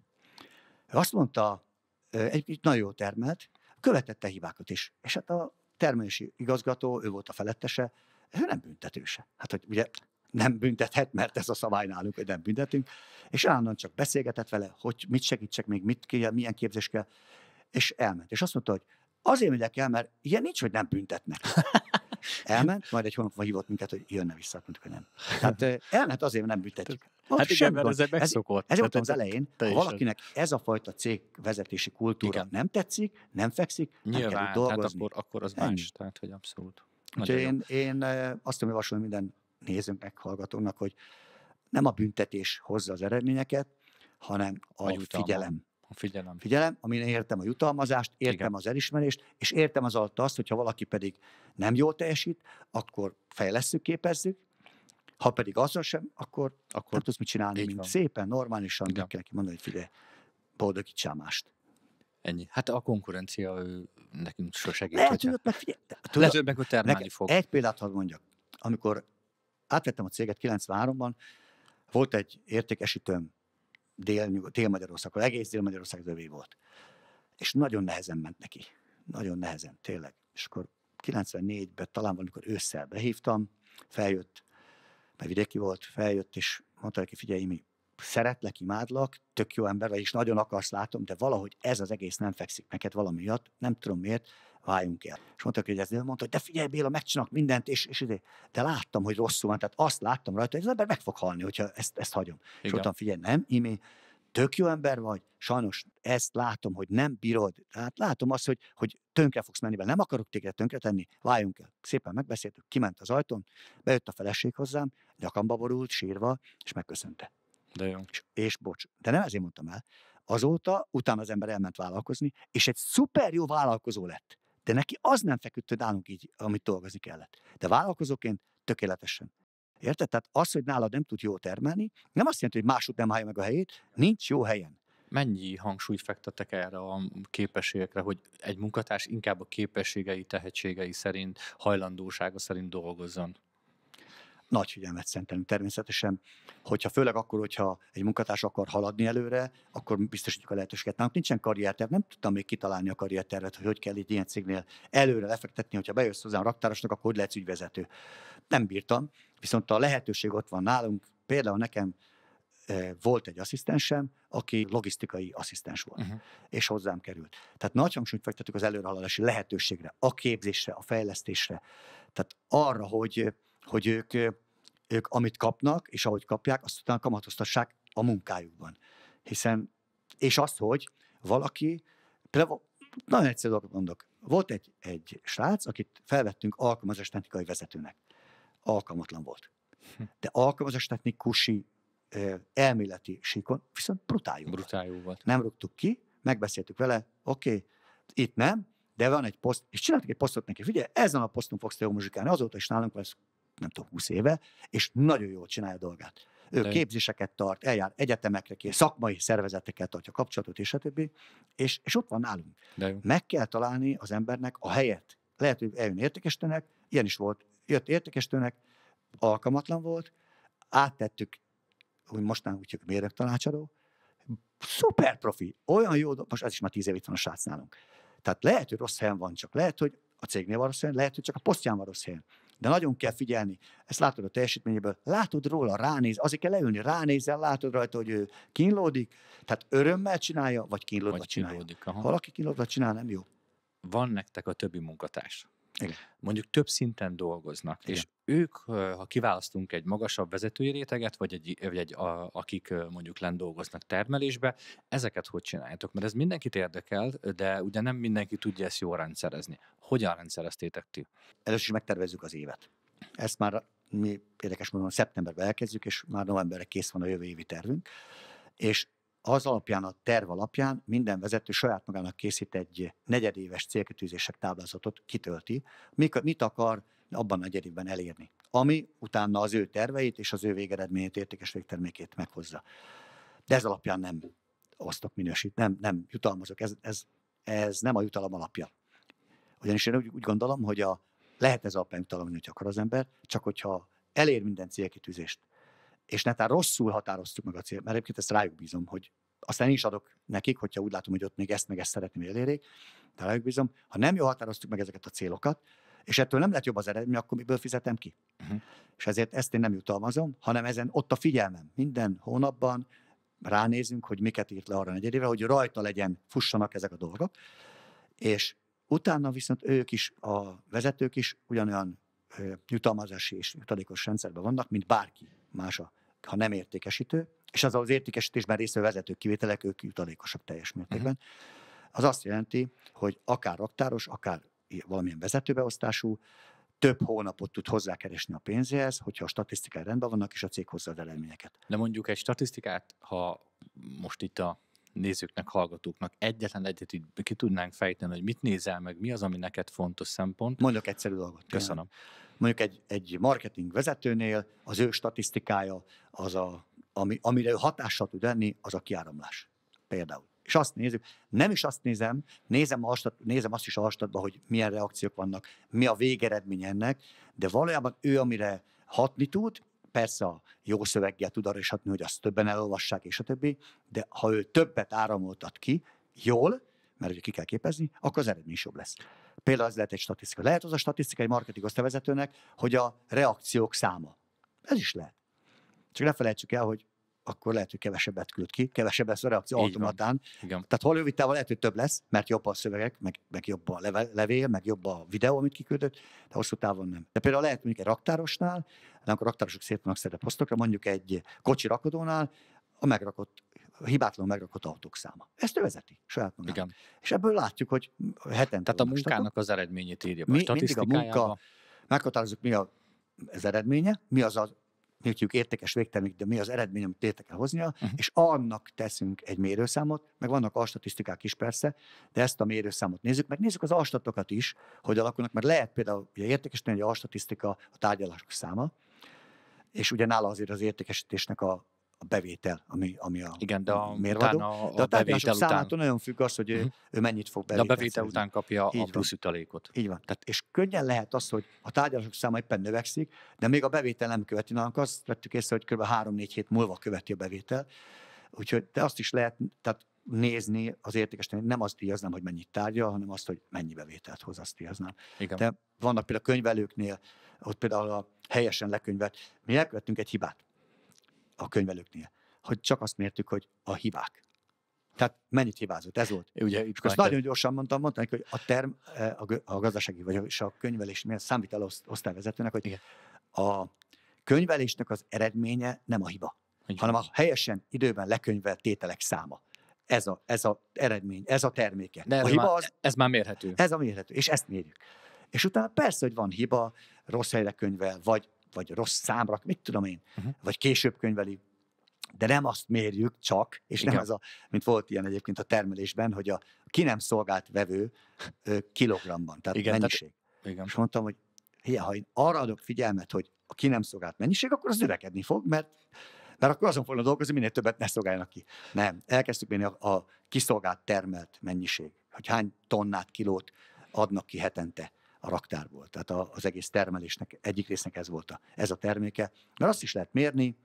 Ő azt mondta, egy nagyon jó termelt, követette hibákat is. És hát a termelési igazgató, ő volt a felettese, ő nem büntetőse. Hát, hogy ugye nem büntethet, mert ez a szabály nálunk, hogy nem büntetünk, és állandóan csak beszélgetett vele, hogy mit segítsek még, mit kell, milyen képzés kell, és elment. És azt mondta, hogy azért megyek el, mert ilyen nincs, hogy nem büntetnek. Elment, majd egy hónapban hívott minket, hogy jönne vissza, mondtuk, hogy nem. Tehát elment azért, mert nem büntetjük. Ott hát igen, mert megszokott. Ez, ez volt az elején, ha valakinek ez a fajta cég vezetési kultúra igen. nem tetszik, nem fekszik, nem kell dolgozni. Hát akkor, akkor az Ennyi. más, tehát hogy abszolút. Úgyhogy én, én azt javasolni minden nézőnk, meghallgatónak, hogy nem a büntetés hozza az eredményeket, hanem a Hagytam. figyelem. A figyelem. Figyelem, amin értem a jutalmazást, értem Igen. az elismerést, és értem az alatt azt, hogyha valaki pedig nem jól teljesít, akkor fejlesztük, képezzük, ha pedig azzal sem, akkor, akkor nem tudsz mit csinálni, mint van. szépen, normálisan, Igen. kell neki mondani, hogy figyelj, boldogítsál mást. Ennyi. Hát a konkurencia ő, nekünk sose segít. Lehet, hogy meg figyelj, tudod, Lehet, hogy meg fog. Egy példát hadd mondjak. Amikor átvettem a céget 93-ban, volt egy értékesítőm, dél, Dél-Magyarország, egész Dél-Magyarország övé volt. És nagyon nehezen ment neki. Nagyon nehezen, tényleg. És akkor 94-ben, talán valamikor ősszel behívtam, feljött, mert vidéki volt, feljött, és mondta neki, figyelj, mi szeretlek, imádlak, tök jó ember vagy, és nagyon akarsz, látom, de valahogy ez az egész nem fekszik neked valami miatt, nem tudom miért, váljunk el. És mondta, hogy ez nem mondta, hogy de figyelj Béla, megcsinak mindent, és, és ide. Izé, de láttam, hogy rosszul van, tehát azt láttam rajta, hogy az ember meg fog halni, hogyha ezt, ezt hagyom. Igen. És mondtam, figyelj, nem, Imi, tök jó ember vagy, sajnos ezt látom, hogy nem bírod. Tehát látom azt, hogy, hogy tönkre fogsz menni mert Nem akarok téged tönkre tenni, váljunk el. Szépen megbeszéltük, kiment az ajtón, bejött a feleség hozzám, nyakamba borult, sírva, és megköszönte. De jó. És, és bocs, de nem ezért mondtam el. Azóta, utána az ember elment vállalkozni, és egy szuper jó vállalkozó lett de neki az nem feküdt, hogy nálunk így, amit dolgozni kellett. De vállalkozóként tökéletesen. Érted? Tehát az, hogy nálad nem tud jó termelni, nem azt jelenti, hogy máshogy nem állja meg a helyét, nincs jó helyen. Mennyi hangsúlyt fektetek erre a képességekre, hogy egy munkatárs inkább a képességei, tehetségei szerint, hajlandósága szerint dolgozzon? nagy figyelmet szentelünk természetesen, hogyha főleg akkor, hogyha egy munkatárs akar haladni előre, akkor biztosítjuk a lehetőséget. Nálunk nincsen karrierterv, nem tudtam még kitalálni a karriertervet, hogy hogy kell egy ilyen cégnél előre lefektetni, hogyha bejössz hozzám a raktárosnak, akkor hogy lehetsz ügyvezető. Nem bírtam, viszont a lehetőség ott van nálunk. Például nekem eh, volt egy asszisztensem, aki logisztikai asszisztens volt, uh-huh. és hozzám került. Tehát nagy hangsúlyt fektettük az előrehaladási lehetőségre, a képzésre, a fejlesztésre, tehát arra, hogy, hogy ők eh, ők amit kapnak, és ahogy kapják, azt utána kamatoztassák a munkájukban. Hiszen, és az, hogy valaki, például, nagyon egyszerű dolgot mondok, volt egy, egy srác, akit felvettünk alkalmazás technikai vezetőnek. Alkalmatlan volt. Hm. De alkalmazás technikusi elméleti síkon viszont brutál jó, brutál jó volt. Nem rúgtuk ki, megbeszéltük vele, oké, okay, itt nem, de van egy poszt, és csináltuk egy posztot neki, figyelj, ezen a poszton fogsz te muzsikálni, azóta is nálunk lesz nem tudom, 20 éve, és nagyon jól csinálja a dolgát. Ő De. képzéseket tart, eljár egyetemekre, kér, szakmai szervezetekkel tartja kapcsolatot, és stb. és, és ott van nálunk. De. Meg kell találni az embernek a helyet. Lehet, hogy eljön értékestőnek, ilyen is volt, jött értékestőnek, alkalmatlan volt, áttettük, hogy mostanában úgy hogy mérnök tanácsadó, szuper profi, olyan jó, most ez is már tíz év itt van a srác nálunk. Tehát lehet, hogy rossz helyen van, csak lehet, hogy a cégnél van rossz helyen, lehet, hogy csak a posztján van rossz helyen. De nagyon kell figyelni. Ezt látod a teljesítményéből, látod róla, ránéz, azért kell leülni, ránézel, látod rajta, hogy ő kínlódik, tehát örömmel csinálja, vagy kínlódva vagy csinálja. Kínlódik, Ha valaki kínlódva csinál, nem jó. Van nektek a többi munkatársak. Igen. mondjuk több szinten dolgoznak, Igen. és ők, ha kiválasztunk egy magasabb vezetői réteget, vagy egy, vagy egy a, akik mondjuk lent dolgoznak termelésbe, ezeket hogy csináljátok? Mert ez mindenkit érdekel, de ugye nem mindenki tudja ezt jól rendszerezni. Hogyan rendszereztétek ti? Először is megtervezzük az évet. Ezt már mi érdekes módon szeptemberben elkezdjük, és már novemberre kész van a jövő évi tervünk. És az alapján, a terv alapján minden vezető saját magának készít egy negyedéves célkitűzések táblázatot, kitölti, mit akar abban a negyedében elérni, ami utána az ő terveit és az ő végeredményét, értékes végtermékét meghozza. De ez alapján nem osztok minősít, nem, nem jutalmazok, ez, ez, ez nem a jutalom alapja. Ugyanis én úgy, úgy gondolom, hogy a, lehet ez alapján jutalom, hogy akar az ember, csak hogyha elér minden célkitűzést, és netán rosszul határoztuk meg a célt, mert egyébként ezt rájuk bízom, hogy aztán én is adok nekik, hogyha úgy látom, hogy ott még ezt meg ezt szeretném elérjék, de rájuk bízom, ha nem jól határoztuk meg ezeket a célokat, és ettől nem lett jobb az eredmény, akkor miből fizetem ki? Uh-huh. És ezért ezt én nem jutalmazom, hanem ezen ott a figyelmem. Minden hónapban ránézünk, hogy miket írt le arra negyedével, hogy rajta legyen, fussanak ezek a dolgok, és utána viszont ők is, a vezetők is ugyanolyan jutalmazási és jutalékos rendszerben vannak, mint bárki más a, ha nem értékesítő, és az az értékesítésben részt vezetők kivételek, ők jutalékosak teljes mértékben. Uh-huh. Az azt jelenti, hogy akár raktáros, akár valamilyen vezetőbeosztású, több hónapot tud hozzákeresni a pénzéhez, hogyha a statisztikák rendben vannak, és a cég hozza az eredményeket. De mondjuk egy statisztikát, ha most itt a nézőknek, hallgatóknak egyetlen egyet így ki tudnánk fejteni, hogy mit nézel meg, mi az, ami neked fontos szempont. Mondok egyszerű dolgot. Köszönöm. Ilyen mondjuk egy, egy marketing vezetőnél az ő statisztikája, az a, ami, amire ő hatással tud lenni, az a kiáramlás például. És azt nézzük, nem is azt nézem, nézem, a nézem azt is a hastatban, hogy milyen reakciók vannak, mi a végeredmény ennek, de valójában ő, amire hatni tud, persze a jó szöveggel tud arra is hatni, hogy azt többen elolvassák, és a többi, de ha ő többet áramoltat ki, jól, mert ugye ki kell képezni, akkor az eredmény is jobb lesz. Például ez lehet egy statisztika. Lehet az a statisztika egy marketing osztályvezetőnek, hogy a reakciók száma. Ez is lehet. Csak ne felejtsük el, hogy akkor lehet, hogy kevesebbet küld ki, kevesebb lesz a reakció automatán. Tehát hol Tehát hollywood lehet, hogy több lesz, mert jobb a szövegek, meg, meg jobb a leve, levél, meg jobb a videó, amit kiküldött, de hosszú távon nem. De például lehet mondjuk egy raktárosnál, amikor a raktárosok szépen vannak szedve posztokra, mondjuk egy kocsi rakodónál, a megrakott hibátlan megrakott autók száma. Ezt ő vezeti saját magának. Igen. És ebből látjuk, hogy hetente. Tehát a munkának az eredményét írja mi, a Mindig a munka, meghatározunk, mi a, az eredménye, mi az a mértjük értékes végtelenik, de mi az eredmény, amit létre kell hoznia, uh-huh. és annak teszünk egy mérőszámot, meg vannak statisztikák is persze, de ezt a mérőszámot nézzük, meg nézzük az alstatokat is, hogy alakulnak, mert lehet például ugye értékesíteni, hogy a statisztika a tárgyalások száma, és ugye nála azért az értékesítésnek a a bevétel, ami, ami a Igen, de a, mérvadó. A, a de a tárgyalások számától nagyon függ az, hogy ő, uh-huh. ő mennyit fog bevétel. De a bevétel szerezni. után kapja Így a plusz van. utalékot. Így van. Tehát, és könnyen lehet az, hogy a tárgyalások száma éppen növekszik, de még a bevétel nem követi. Nálunk azt vettük észre, hogy kb. 3-4 hét múlva követi a bevétel. Úgyhogy de azt is lehet, tehát nézni az értékesíteni, nem azt díjaznám, hogy mennyit tárgyal, hanem azt, hogy mennyi bevételt hoz, azt díjaznám. Igen. De vannak például a könyvelőknél, ott például a helyesen lekönyvet, mi elkövettünk egy hibát a könyvelőknél, hogy csak azt mértük, hogy a hibák. Tehát mennyit hibázott, ez volt. Ugye, és azt nagyon gyorsan mondtam, mondtam neki, hogy a term, eh, a gazdasági, vagy a könyvelés, mert el osztályvezetőnek, hogy Igen. a könyvelésnek az eredménye nem a hiba, Igen. hanem a helyesen időben lekönyvelt tételek száma. Ez a, ez a eredmény, ez a terméke. De ez, a hiba már, az, ez már mérhető. Ez a mérhető, és ezt mérjük. És utána persze, hogy van hiba, rossz helyre könyvel, vagy vagy rossz számra, mit tudom én, uh-huh. vagy később könyveli, de nem azt mérjük csak, és Igen. nem az a, mint volt ilyen egyébként a termelésben, hogy a ki nem szolgált vevő kilogramban, tehát Igen, mennyiség. Tehát, Igen. És mondtam, hogy hé, ha én arra adok figyelmet, hogy a ki nem szolgált mennyiség, akkor az növekedni fog, mert mert akkor azon fognak dolgozni, minél többet ne szolgáljanak ki. Nem, elkezdtük mérni a, a kiszolgált termelt mennyiség, hogy hány tonnát, kilót adnak ki hetente a raktárból. Tehát az egész termelésnek, egyik résznek ez volt a, ez a terméke. Mert azt is lehet mérni,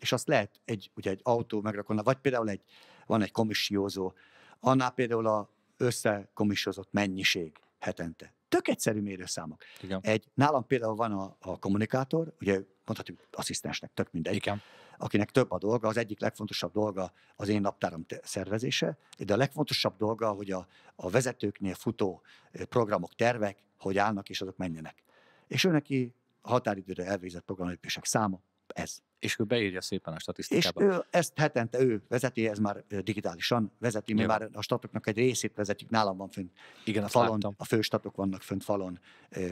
és azt lehet egy, ugye egy autó megrakolna, vagy például egy, van egy komissiózó, annál például a összekomissiózott mennyiség hetente. Tök egyszerű mérőszámok. Igen. Egy, nálam például van a, a kommunikátor, ugye mondhatjuk asszisztensnek, tök mindegy, Igen. akinek több a dolga, az egyik legfontosabb dolga az én naptáram szervezése, de a legfontosabb dolga, hogy a, a vezetőknél futó eh, programok, tervek, hogy állnak, és azok menjenek. És ő neki a határidőre elvégzett programlépések száma ez. És ő beírja szépen a statisztikába. És ő ezt hetente ő vezeti, ez már digitálisan vezeti, mi már a statoknak egy részét vezetjük, nálam van fönt Igen, a falon, láttam. a fő statok vannak fönt falon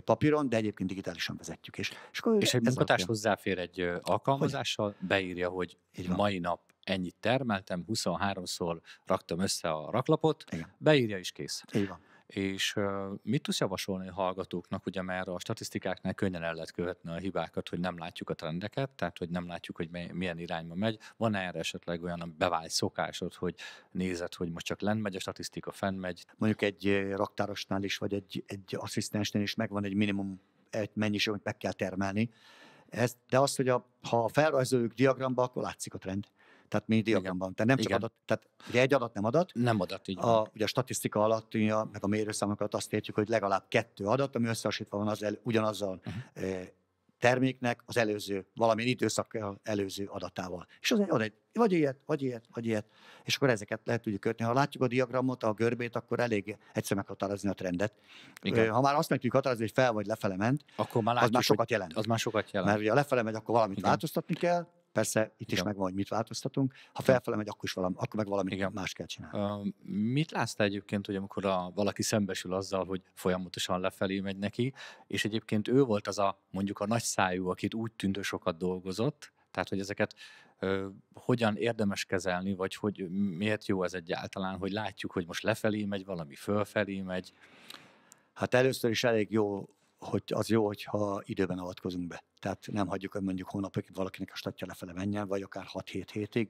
papíron, de egyébként digitálisan vezetjük. És, és, akkor és egy munkatárs rakja. hozzáfér egy alkalmazással, beírja, hogy mai nap ennyit termeltem, 23-szor raktam össze a raklapot, Igen. beírja is kész. Így van. És mit tudsz javasolni a hallgatóknak, ugye már a statisztikáknál könnyen el lehet követni a hibákat, hogy nem látjuk a trendeket, tehát hogy nem látjuk, hogy milyen irányba megy. Van erre esetleg olyan bevált szokásod, hogy nézed, hogy most csak lent megy a statisztika, fenn megy? Mondjuk egy raktárosnál is, vagy egy, egy asszisztensnél is megvan egy minimum egy mennyiség, amit meg kell termelni. Ez, de az, hogy a, ha felrajzoljuk diagramba, akkor látszik a trend tehát mi diagramban. Tehát nem csak Igen. adat, tehát ugye egy adat nem adat. Nem adat, így a, Ugye a statisztika alatt, ugye, meg a mérőszámok alatt azt értjük, hogy legalább kettő adat, ami összehasonlítva van az el, ugyanazzal uh-huh. e, terméknek az előző, valamilyen időszak előző adatával. És az egy, ad egy, vagy ilyet, vagy ilyet, vagy ilyet. És akkor ezeket lehet tudjuk kötni. Ha látjuk a diagramot, a görbét, akkor elég egyszer meghatározni a trendet. Igen. Ha már azt meg tudjuk határozni, hogy fel vagy lefele ment, akkor már látjuk, az már sokat jelent. Az már sokat jelent. Mert ugye a lefele megy, akkor valamit Igen. változtatni kell, Persze itt is megvan, hogy mit változtatunk. Ha felfele megy, akkor, is valami, akkor meg valami Igen. más kell csinálni. Uh, mit látsz egyébként, hogy amikor a, valaki szembesül azzal, hogy folyamatosan lefelé megy neki, és egyébként ő volt az a mondjuk a nagy szájú, akit úgy tűnt, hogy sokat dolgozott, tehát hogy ezeket hogyan érdemes kezelni, vagy hogy miért jó ez egyáltalán, hogy látjuk, hogy most lefelé megy, valami fölfelé megy. Hát először is elég jó hogy az jó, hogyha időben avatkozunk be. Tehát nem hagyjuk, hogy mondjuk hónapokig valakinek a statja lefele menjen, vagy akár 6-7 hétig.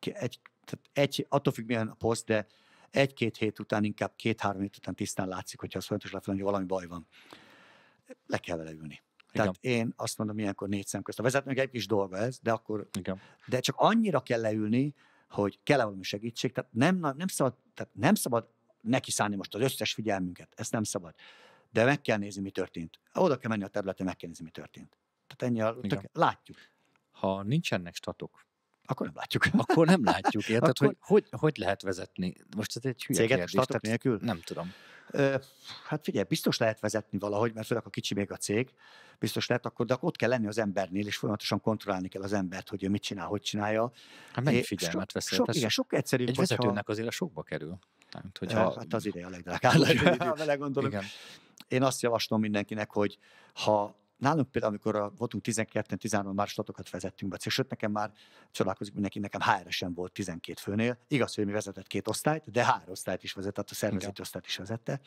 Egy, tehát egy, attól függ, milyen a poszt, de egy-két hét után, inkább két-három hét után tisztán látszik, hogyha az fontos lefele hogy valami baj van. Le kell vele ülni. Tehát Igen. én azt mondom, ilyenkor négy szem közt. A vezetőnek egy kis dolga ez, de akkor... Igen. De csak annyira kell leülni, hogy kell -e valami segítség, tehát nem, nem, szabad, tehát nem szabad neki szállni most az összes figyelmünket, ezt nem szabad de meg kell nézni, mi történt. Oda kell menni a területre, meg kell nézni, mi történt. Tehát ennyi a, tök, látjuk. Ha nincsenek statok, akkor nem látjuk. Akkor nem látjuk, érted? Akkor... Hogy, hogy, hogy lehet vezetni? Most ez egy hülye Céget kérdés. Statok tehát nélkül? Nem tudom. Ö, hát figyelj, biztos lehet vezetni valahogy, mert főleg a kicsi még a cég, biztos lehet akkor, de akkor ott kell lenni az embernél, és folyamatosan kontrollálni kell az embert, hogy ő mit csinál, hogy csinálja. Hát mennyi figyelmet veszel? Sok, igen, sok egyszerűbb. Egy vezetőnek ha... azért a sokba kerül. Nem, hogyha... Hát az ideje a legdrágább, vele gondolom. Igen én azt javaslom mindenkinek, hogy ha nálunk például, amikor a, voltunk 12-en, 13 már statokat vezettünk be, sőt, nekem már csodálkozik mindenki, nekem HR er sem volt 12 főnél. Igaz, hogy mi vezetett két osztályt, de három er osztályt is vezetett, a szervezeti osztályt is vezette.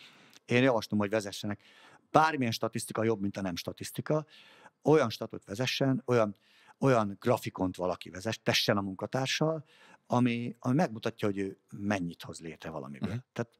Én javaslom, hogy vezessenek bármilyen statisztika jobb, mint a nem statisztika, olyan statot vezessen, olyan, olyan grafikont valaki vezess, tessen a munkatársal, ami, ami megmutatja, hogy ő mennyit hoz létre valamiből. Uh-huh. Tehát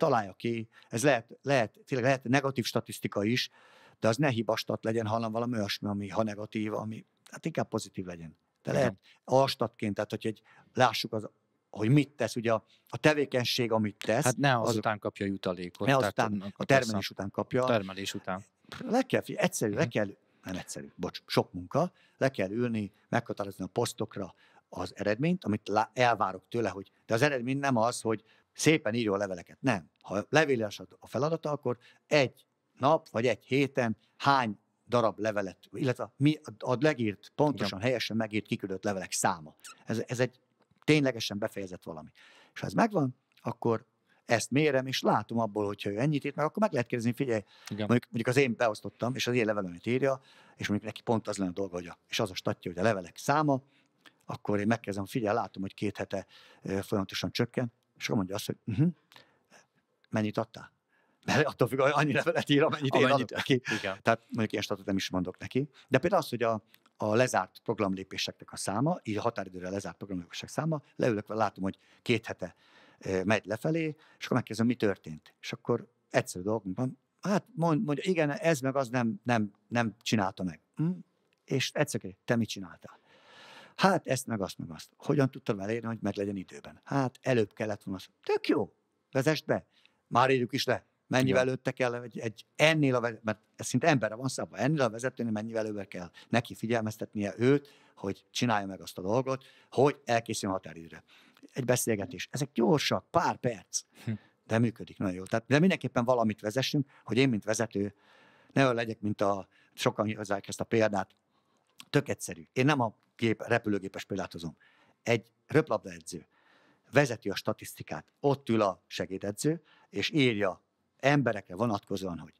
találja ki, ez lehet, lehet, tényleg lehet negatív statisztika is, de az ne hibastat legyen, hanem valami olyasmi, ami ha negatív, ami hát inkább pozitív legyen. De lehet alstatként, tehát hogy egy, lássuk az, hogy mit tesz, ugye a, a tevékenység, amit tesz. Hát ne azután után kapja jutalékot. Ne azután, a termelés a, után kapja. A termelés után. Le kell, egyszerű, le kell, nem egyszerű, bocs, sok munka, le kell ülni, meghatározni a posztokra az eredményt, amit elvárok tőle, hogy de az eredmény nem az, hogy szépen írja a leveleket. Nem. Ha levéles a feladata, akkor egy nap vagy egy héten hány darab levelet, illetve mi a legírt, pontosan, Igen. helyesen megírt, kiküldött levelek száma. Ez, ez egy ténylegesen befejezett valami. És ha ez megvan, akkor ezt mérem, és látom abból, hogyha ő ennyit írt meg, akkor meg lehet kérdezni, figyelj, mondjuk, mondjuk, az én beosztottam, és az én levelemet írja, és mondjuk neki pont az lenne a dolga, hogy a, és az a statja, hogy a levelek száma, akkor én megkezdem, figyelj, látom, hogy két hete folyamatosan csökken, és akkor mondja azt, hogy uh-huh, mennyit adtál? Mert attól függ, hogy annyi levelet ír, amennyit Amennyit, én adok neki. Igen. Tehát mondjuk ilyen statot nem is mondok neki. De például az, hogy a, a lezárt programlépéseknek a száma, így a határidőre lezárt programlépések száma, leülök, látom, hogy két hete megy lefelé, és akkor megkérdezem, mi történt. És akkor egyszerű dolgok, hát mond, mondja, igen, ez meg az nem, nem, nem csinálta meg. Hm? És egyszerűen, te mit csináltál? Hát ezt meg azt meg azt. Hogyan tudtam elérni, hogy meg legyen időben? Hát előbb kellett volna. Tök jó, vezest be. Már írjuk is le. Mennyivel Igen. kell, el egy, egy ennél a vezető, mert ez szinte emberre van szabva, ennél a vezetőnél mennyivel előbb kell neki figyelmeztetnie őt, hogy csinálja meg azt a dolgot, hogy elkészüljön határidőre. Egy beszélgetés. Ezek gyorsak, pár perc, hm. de működik nagyon jó. Tehát, de mindenképpen valamit vezessünk, hogy én, mint vezető, ne legyek, mint a sokan hozzák ezt a példát, Tök egyszerű. Én nem a gép, repülőgépes példát hozom. Egy röplabdaedző vezeti a statisztikát. Ott ül a segédedző, és írja emberekre vonatkozóan, hogy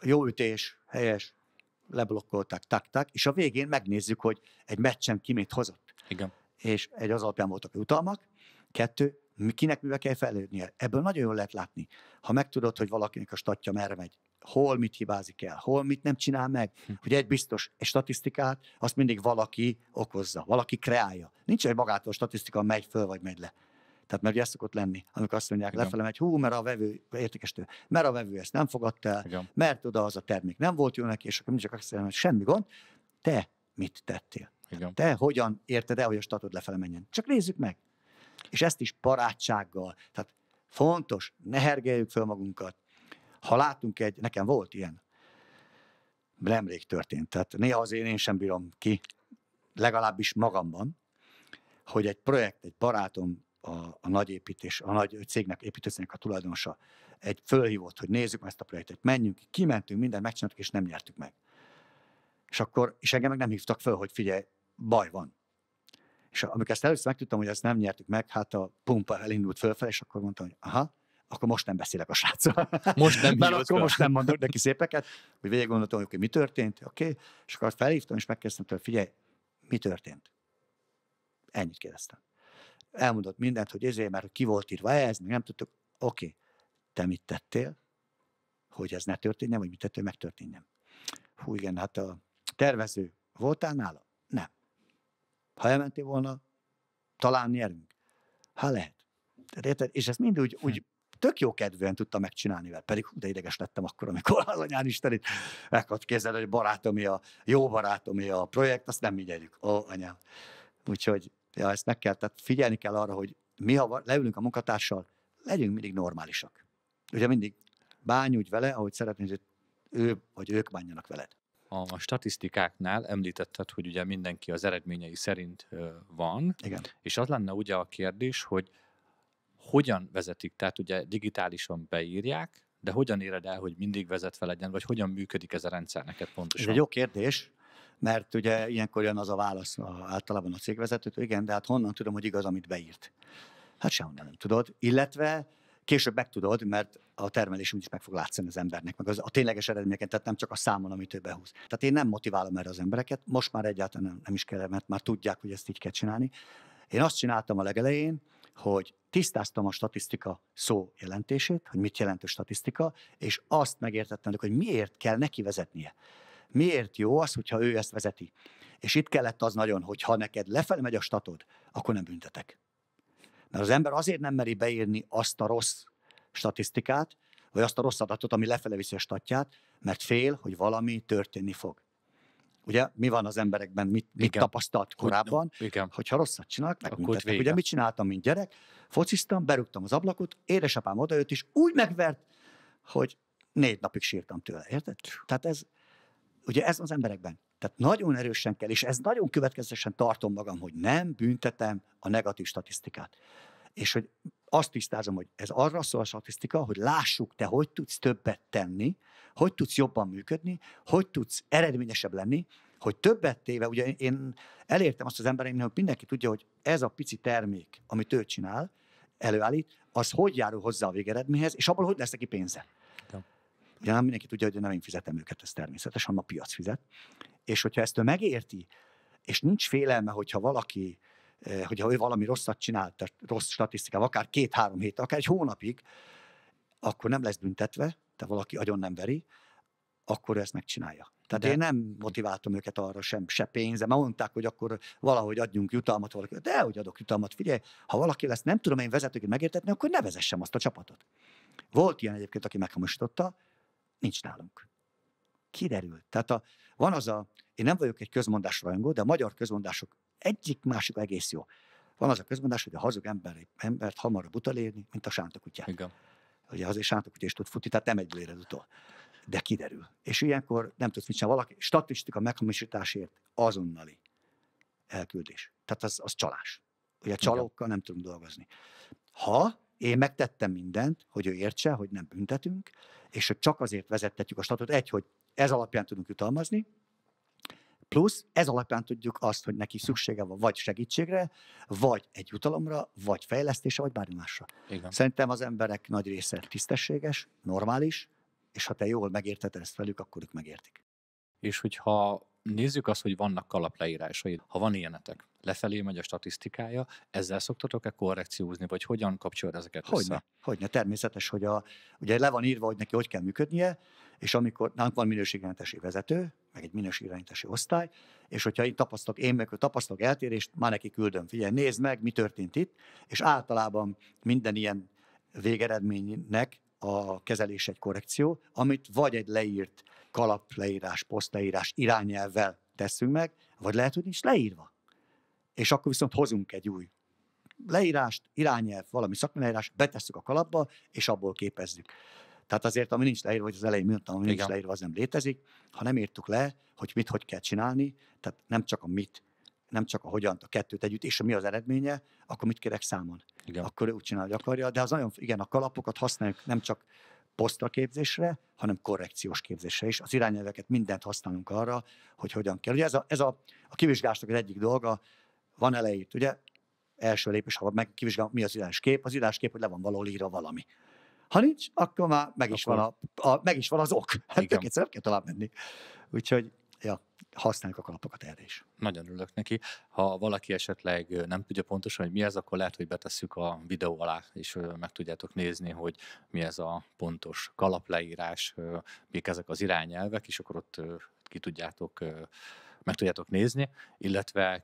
jó ütés, helyes, leblokkolták, tak, tak, és a végén megnézzük, hogy egy meccsen ki mit hozott. Igen. És egy az alapján voltak jutalmak, kettő, kinek mivel kell fejlődnie. Ebből nagyon jól lehet látni. Ha megtudod, hogy valakinek a statja merre megy, hol mit hibázik el, hol mit nem csinál meg. Hogy hm. egy biztos, egy statisztikát azt mindig valaki okozza, valaki kreálja. Nincs egy magától statisztika, megy föl vagy megy le. Tehát mert ugye ezt szokott lenni, amikor azt mondják lefelé egy megy, hú, mert a vevő értékesítő, mert a vevő ezt nem fogadta el, Igen. mert oda az a termék nem volt jó neki, és akkor mindig csak azt hogy semmi gond, te mit tettél? Igen. Te hogyan érted el, hogy a statod lefele menjen? Csak nézzük meg. És ezt is barátsággal, tehát fontos, ne hergeljük föl magunkat, ha látunk egy, nekem volt ilyen, nemrég történt, tehát néha azért én sem bírom ki, legalábbis magamban, hogy egy projekt, egy barátom, a, a nagy építés, a nagy cégnek, építőcégnek a tulajdonosa egy fölhívott, hogy nézzük ezt a projektet, menjünk, kimentünk, mindent megcsináltuk, és nem nyertük meg. És akkor, és engem meg nem hívtak föl, hogy figyelj, baj van. És amikor ezt először megtudtam, hogy ezt nem nyertük meg, hát a pumpa elindult fölfelé, és akkor mondtam, hogy aha, akkor most nem beszélek a sráccal. Most nem Mert akkor most nem mondok neki szépeket, hogy végig gondoltam, hogy mi történt, oké, okay. és akkor azt felhívtam, és megkezdtem tőle, figyelj, mi történt? Ennyit kérdeztem. Elmondott mindent, hogy ezért, mert ki volt írva ez, még nem tudtuk. Oké, okay. te mit tettél, hogy ez ne történjen, vagy mit tettél, hogy megtörténjen? Hú, igen, hát a tervező voltál nála? Nem. Ha elmentél volna, talán nyerünk. Ha hát lehet. érted? És ezt mind úgy, úgy tök jó kedvűen tudta megcsinálni, mert pedig de ideges lettem akkor, amikor az anyán istenit meghat kézzel, hogy barátomé a, jó barátomé a projekt, azt nem érjük ó anyám. Úgyhogy ja, ezt meg kell, tehát figyelni kell arra, hogy mi, ha leülünk a munkatársal, legyünk mindig normálisak. Ugye mindig bánj úgy vele, ahogy szeretnéd, hogy ő vagy ők bánjanak veled. A statisztikáknál említetted, hogy ugye mindenki az eredményei szerint van. Igen. És az lenne ugye a kérdés, hogy hogyan vezetik, tehát ugye digitálisan beírják, de hogyan éred el, hogy mindig vezetve legyen, vagy hogyan működik ez a rendszer neked pontosan? Ez egy jó kérdés, mert ugye ilyenkor jön az a válasz a, általában a cégvezetőtől, igen, de hát honnan tudom, hogy igaz, amit beírt? Hát sehonnan nem tudod, illetve később megtudod, mert a termelés úgyis meg fog látszani az embernek, meg az, a tényleges eredményeket, tehát nem csak a számon, amit ő behúz. Tehát én nem motiválom erre az embereket, most már egyáltalán nem, nem is kell, mert már tudják, hogy ezt így kell csinálni. Én azt csináltam a legelején, hogy tisztáztam a statisztika szó jelentését, hogy mit jelent a statisztika, és azt megértettem, hogy miért kell neki vezetnie. Miért jó az, hogyha ő ezt vezeti. És itt kellett az nagyon, hogy ha neked lefelé megy a statod, akkor nem büntetek. Mert az ember azért nem meri beírni azt a rossz statisztikát, vagy azt a rossz adatot, ami lefele viszi a statját, mert fél, hogy valami történni fog. Ugye mi van az emberekben, mit, mit tapasztalt korábban, igen. hogyha rosszat csinálnak, megbüntetnek. Ugye mit csináltam, mint gyerek? Fociztam, berúgtam az ablakot, édesapám odajött, és úgy megvert, hogy négy napig sírtam tőle, érted? Tehát ez, ugye ez az emberekben. Tehát nagyon erősen kell, és ez nagyon következetesen tartom magam, hogy nem büntetem a negatív statisztikát. És hogy azt tisztázom, hogy ez arra szól a statisztika, hogy lássuk, te hogy tudsz többet tenni, hogy tudsz jobban működni, hogy tudsz eredményesebb lenni, hogy többet téve, ugye én elértem azt az embereimnek, hogy mindenki tudja, hogy ez a pici termék, amit ő csinál, előállít, az hogy járul hozzá a végeredményhez, és abból hogy lesz neki pénze. Ugye nem mindenki tudja, hogy nem én fizetem őket, ez természetesen a piac fizet. És hogyha ezt ő megérti, és nincs félelme, hogyha valaki Eh, hogyha ő valami rosszat csinált, rossz statisztikával, akár két-három hét, akár egy hónapig, akkor nem lesz büntetve, de valaki agyon nem veri, akkor ezt megcsinálja. Tehát De... én nem motiváltam őket arra sem, se pénze. mert mondták, hogy akkor valahogy adjunk jutalmat valaki. De hogy adok jutalmat, figyelj, ha valaki lesz, nem tudom én vezetőként megértetni, akkor ne vezessem azt a csapatot. Volt ilyen egyébként, aki meghamosította, nincs nálunk. Kiderült. Tehát a, van az a, én nem vagyok egy közmondás rajongó, de a magyar közmondások egyik másik egész jó. Van az a közmondás, hogy a hazug ember, embert hamarabb utolérni, mint a sántakutyát. Igen. Ugye azért sántakutya is tud futni, tehát nem egy léred utol. De kiderül. És ilyenkor nem tudsz mit sem valaki. Statisztika meghamisításért azonnali elküldés. Tehát az, az csalás. Ugye a csalókkal nem tudunk dolgozni. Ha én megtettem mindent, hogy ő értse, hogy nem büntetünk, és hogy csak azért vezettetjük a statot, egy, hogy ez alapján tudunk jutalmazni, Plusz ez alapján tudjuk azt, hogy neki szüksége van vagy segítségre, vagy egy jutalomra, vagy fejlesztése, vagy bármi másra. Igen. Szerintem az emberek nagy része tisztességes, normális, és ha te jól megérted ezt velük, akkor ők megértik. És hogyha nézzük azt, hogy vannak kalapleírásai, ha van ilyenetek, lefelé megy a statisztikája, ezzel szoktatok-e korrekciózni, vagy hogyan kapcsolod ezeket hogyne, össze? Hogyne, természetes, hogy a, ugye le van írva, hogy neki hogy kell működnie, és amikor nálunk van minőségirányítási vezető, meg egy minőségirányítási osztály, és hogyha én tapasztalok, én meg tapasztalok eltérést, már neki küldöm, figyelj, nézd meg, mi történt itt, és általában minden ilyen végeredménynek a kezelés egy korrekció, amit vagy egy leírt kalapleírás, posztleírás irányelvvel teszünk meg, vagy lehet, hogy nincs leírva. És akkor viszont hozunk egy új leírást, irányelv, valami szakmai leírás, betesszük a kalapba, és abból képezzük. Tehát azért, ami nincs leírva, hogy az elején mondtam, ami Igen. nincs leírva, az nem létezik. Ha nem írtuk le, hogy mit, hogy kell csinálni, tehát nem csak a mit, nem csak a hogyan, a kettőt együtt, és mi az eredménye, akkor mit kérek számon. Igen. Akkor ő úgy csinál, hogy akarja, de az nagyon, igen, a kalapokat használjuk nem csak posztra képzésre, hanem korrekciós képzésre is. Az irányelveket mindent használunk arra, hogy hogyan kell. Ugye ez a, ez a, a kivizsgásnak az egyik dolga, van elejét, ugye első lépés, ha meg kivizsgálom, mi az kép, az kép, hogy le van valahol írva valami. Ha nincs, akkor már meg is, akkor... van, a, a, meg is van az ok. Hát Igen. egyszer nem kell tovább menni. Úgyhogy, ja, használjuk a kalapokat erre is. Nagyon örülök neki. Ha valaki esetleg nem tudja pontosan, hogy mi ez, akkor lehet, hogy betesszük a videó alá, és meg tudjátok nézni, hogy mi ez a pontos kalapleírás, mik ezek az irányelvek, és akkor ott ki tudjátok meg tudjátok nézni, illetve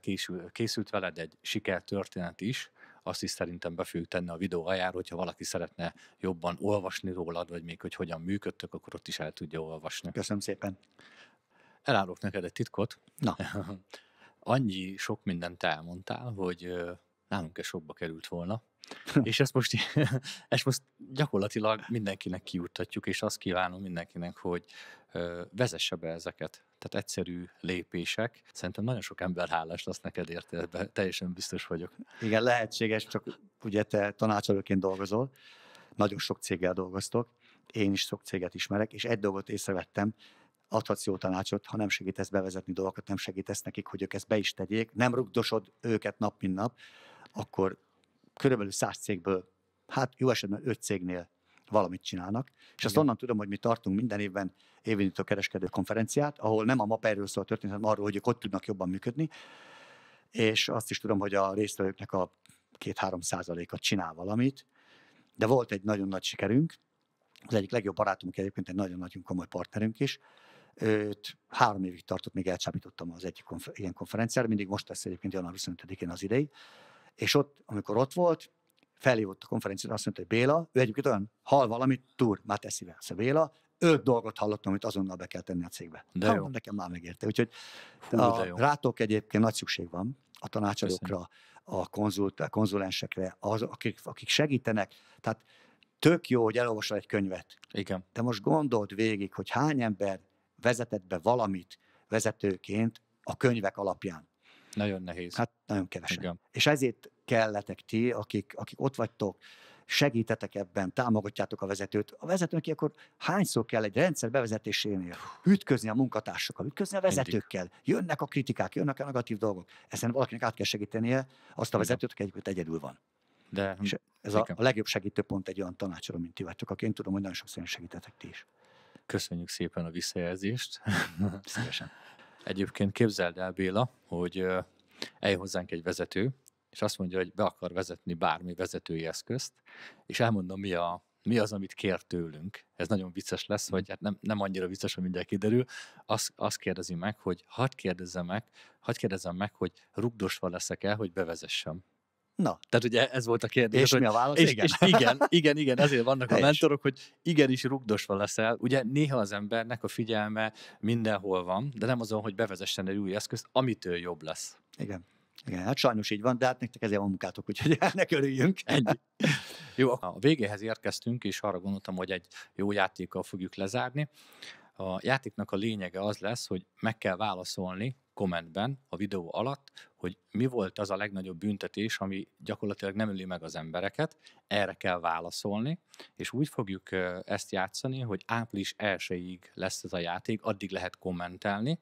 készült veled egy sikertörténet is, azt is szerintem be fogjuk tenni a videó ajára, hogyha valaki szeretne jobban olvasni rólad, vagy még hogy hogyan működtök, akkor ott is el tudja olvasni. Köszönöm szépen. Elárulok neked egy titkot. Na. Annyi sok mindent elmondtál, hogy nálunk ez sokba került volna. és ezt most, ezt most gyakorlatilag mindenkinek kijuttatjuk, és azt kívánom mindenkinek, hogy vezesse be ezeket tehát egyszerű lépések. Szerintem nagyon sok ember hálás lesz neked érte, teljesen biztos vagyok. Igen, lehetséges, csak ugye te tanácsadóként dolgozol, nagyon sok céggel dolgoztok, én is sok céget ismerek, és egy dolgot észrevettem, adhatsz jó tanácsot, ha nem segítesz bevezetni dolgokat, nem segítesz nekik, hogy ők ezt be is tegyék, nem rugdosod őket nap, mint nap, akkor körülbelül száz cégből, hát jó esetben öt cégnél valamit csinálnak, és Igen. azt onnan tudom, hogy mi tartunk minden évben évindító kereskedő konferenciát, ahol nem a MAPA-ről szól a történet, hanem arról, hogy ők ott tudnak jobban működni, és azt is tudom, hogy a résztvevőknek a két-három százaléka csinál valamit, de volt egy nagyon nagy sikerünk, az egyik legjobb barátunk egyébként egy nagyon-nagyon komoly partnerünk is, őt három évig tartott, még elcsábítottam az egyik konfer- ilyen konferenciára, mindig most lesz egyébként január 25-én az idei, és ott, amikor ott volt, felhívott a konferenciára, azt mondta, hogy Béla, ő egyébként olyan hal valamit, túr, már teszi vesz. Szóval Béla, öt dolgot hallottam, amit azonnal be kell tenni a cégbe. De Hallom, jó. nekem már megérte. Úgyhogy Hú, a, rátok egyébként nagy szükség van a tanácsadókra, a, konzult, a konzulensekre, az, akik, akik segítenek. Tehát tök jó, hogy elolvasol egy könyvet. Igen. De most gondold végig, hogy hány ember vezetett be valamit vezetőként a könyvek alapján. Nagyon nehéz. Hát nagyon kevesen. Igen. És ezért kelletek ti, akik, akik ott vagytok, segítetek ebben, támogatjátok a vezetőt. A vezetőnek akkor hányszor kell egy rendszer bevezetésénél ütközni a munkatársakkal, ütközni a vezetőkkel, jönnek a kritikák, jönnek a negatív dolgok. Ezen valakinek át kell segítenie azt a vezetőt, aki egyébként egyedül van. De, és ez a, a legjobb pont egy olyan tanácsadó, mint ti vagytok, aki én tudom, hogy nagyon sokszor segítetek ti is. Köszönjük szépen a visszajelzést. Szívesen. Egyébként képzeld el, Béla, hogy eljön hozzánk egy vezető, és azt mondja, hogy be akar vezetni bármi vezetői eszközt, és elmondom, mi, a, mi az, amit kér tőlünk. Ez nagyon vicces lesz, vagy mm. hát nem, nem annyira vicces, hogy mindjárt kiderül. Azt, azt kérdezi meg, hogy hadd kérdezzem meg, hadd kérdezzem meg, hogy rugdosva leszek el, hogy bevezessem. Na. Tehát ugye ez volt a kérdés. És hogy, mi a válasz? És, igen. És igen, igen, igen, ezért vannak a a mentorok, hogy igenis rugdosva leszel. Ugye néha az embernek a figyelme mindenhol van, de nem azon, hogy bevezessen egy új eszközt, amitől jobb lesz. Igen. Igen, hát sajnos így van, de hát nektek ezért van munkátok, úgyhogy ne örüljünk. Ennyi. Jó, a végéhez érkeztünk, és arra gondoltam, hogy egy jó játékkal fogjuk lezárni. A játéknak a lényege az lesz, hogy meg kell válaszolni kommentben a videó alatt, hogy mi volt az a legnagyobb büntetés, ami gyakorlatilag nem öli meg az embereket, erre kell válaszolni, és úgy fogjuk ezt játszani, hogy április 1-ig lesz ez a játék, addig lehet kommentelni,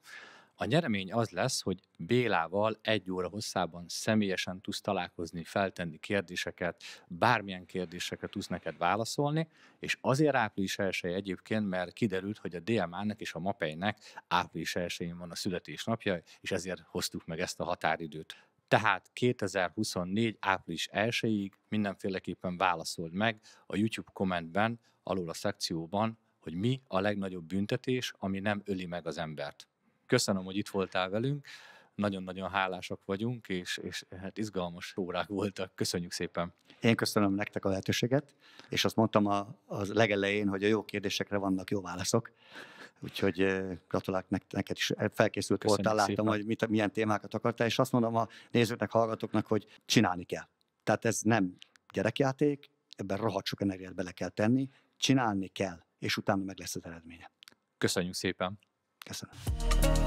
a nyeremény az lesz, hogy Bélával egy óra hosszában személyesen tudsz találkozni, feltenni kérdéseket, bármilyen kérdéseket tudsz neked válaszolni, és azért április 1 egyébként, mert kiderült, hogy a DMA-nak és a MAPEI-nek április 1 van a születésnapja, és ezért hoztuk meg ezt a határidőt. Tehát 2024. április 1-ig mindenféleképpen válaszold meg a YouTube kommentben, alul a szekcióban, hogy mi a legnagyobb büntetés, ami nem öli meg az embert. Köszönöm, hogy itt voltál velünk, nagyon-nagyon hálásak vagyunk, és, és hát izgalmas órák voltak. Köszönjük szépen. Én köszönöm nektek a lehetőséget, és azt mondtam a, az legelején, hogy a jó kérdésekre vannak jó válaszok. Úgyhogy gratulálok neked is, felkészült Köszönjük voltál, láttam, szépen. hogy mit, milyen témákat akartál, és azt mondom a nézőknek, hallgatóknak, hogy csinálni kell. Tehát ez nem gyerekjáték, ebben rohadt sok energiát bele kell tenni, csinálni kell, és utána meg lesz az eredménye. Köszönjük szépen! Podcast'ını.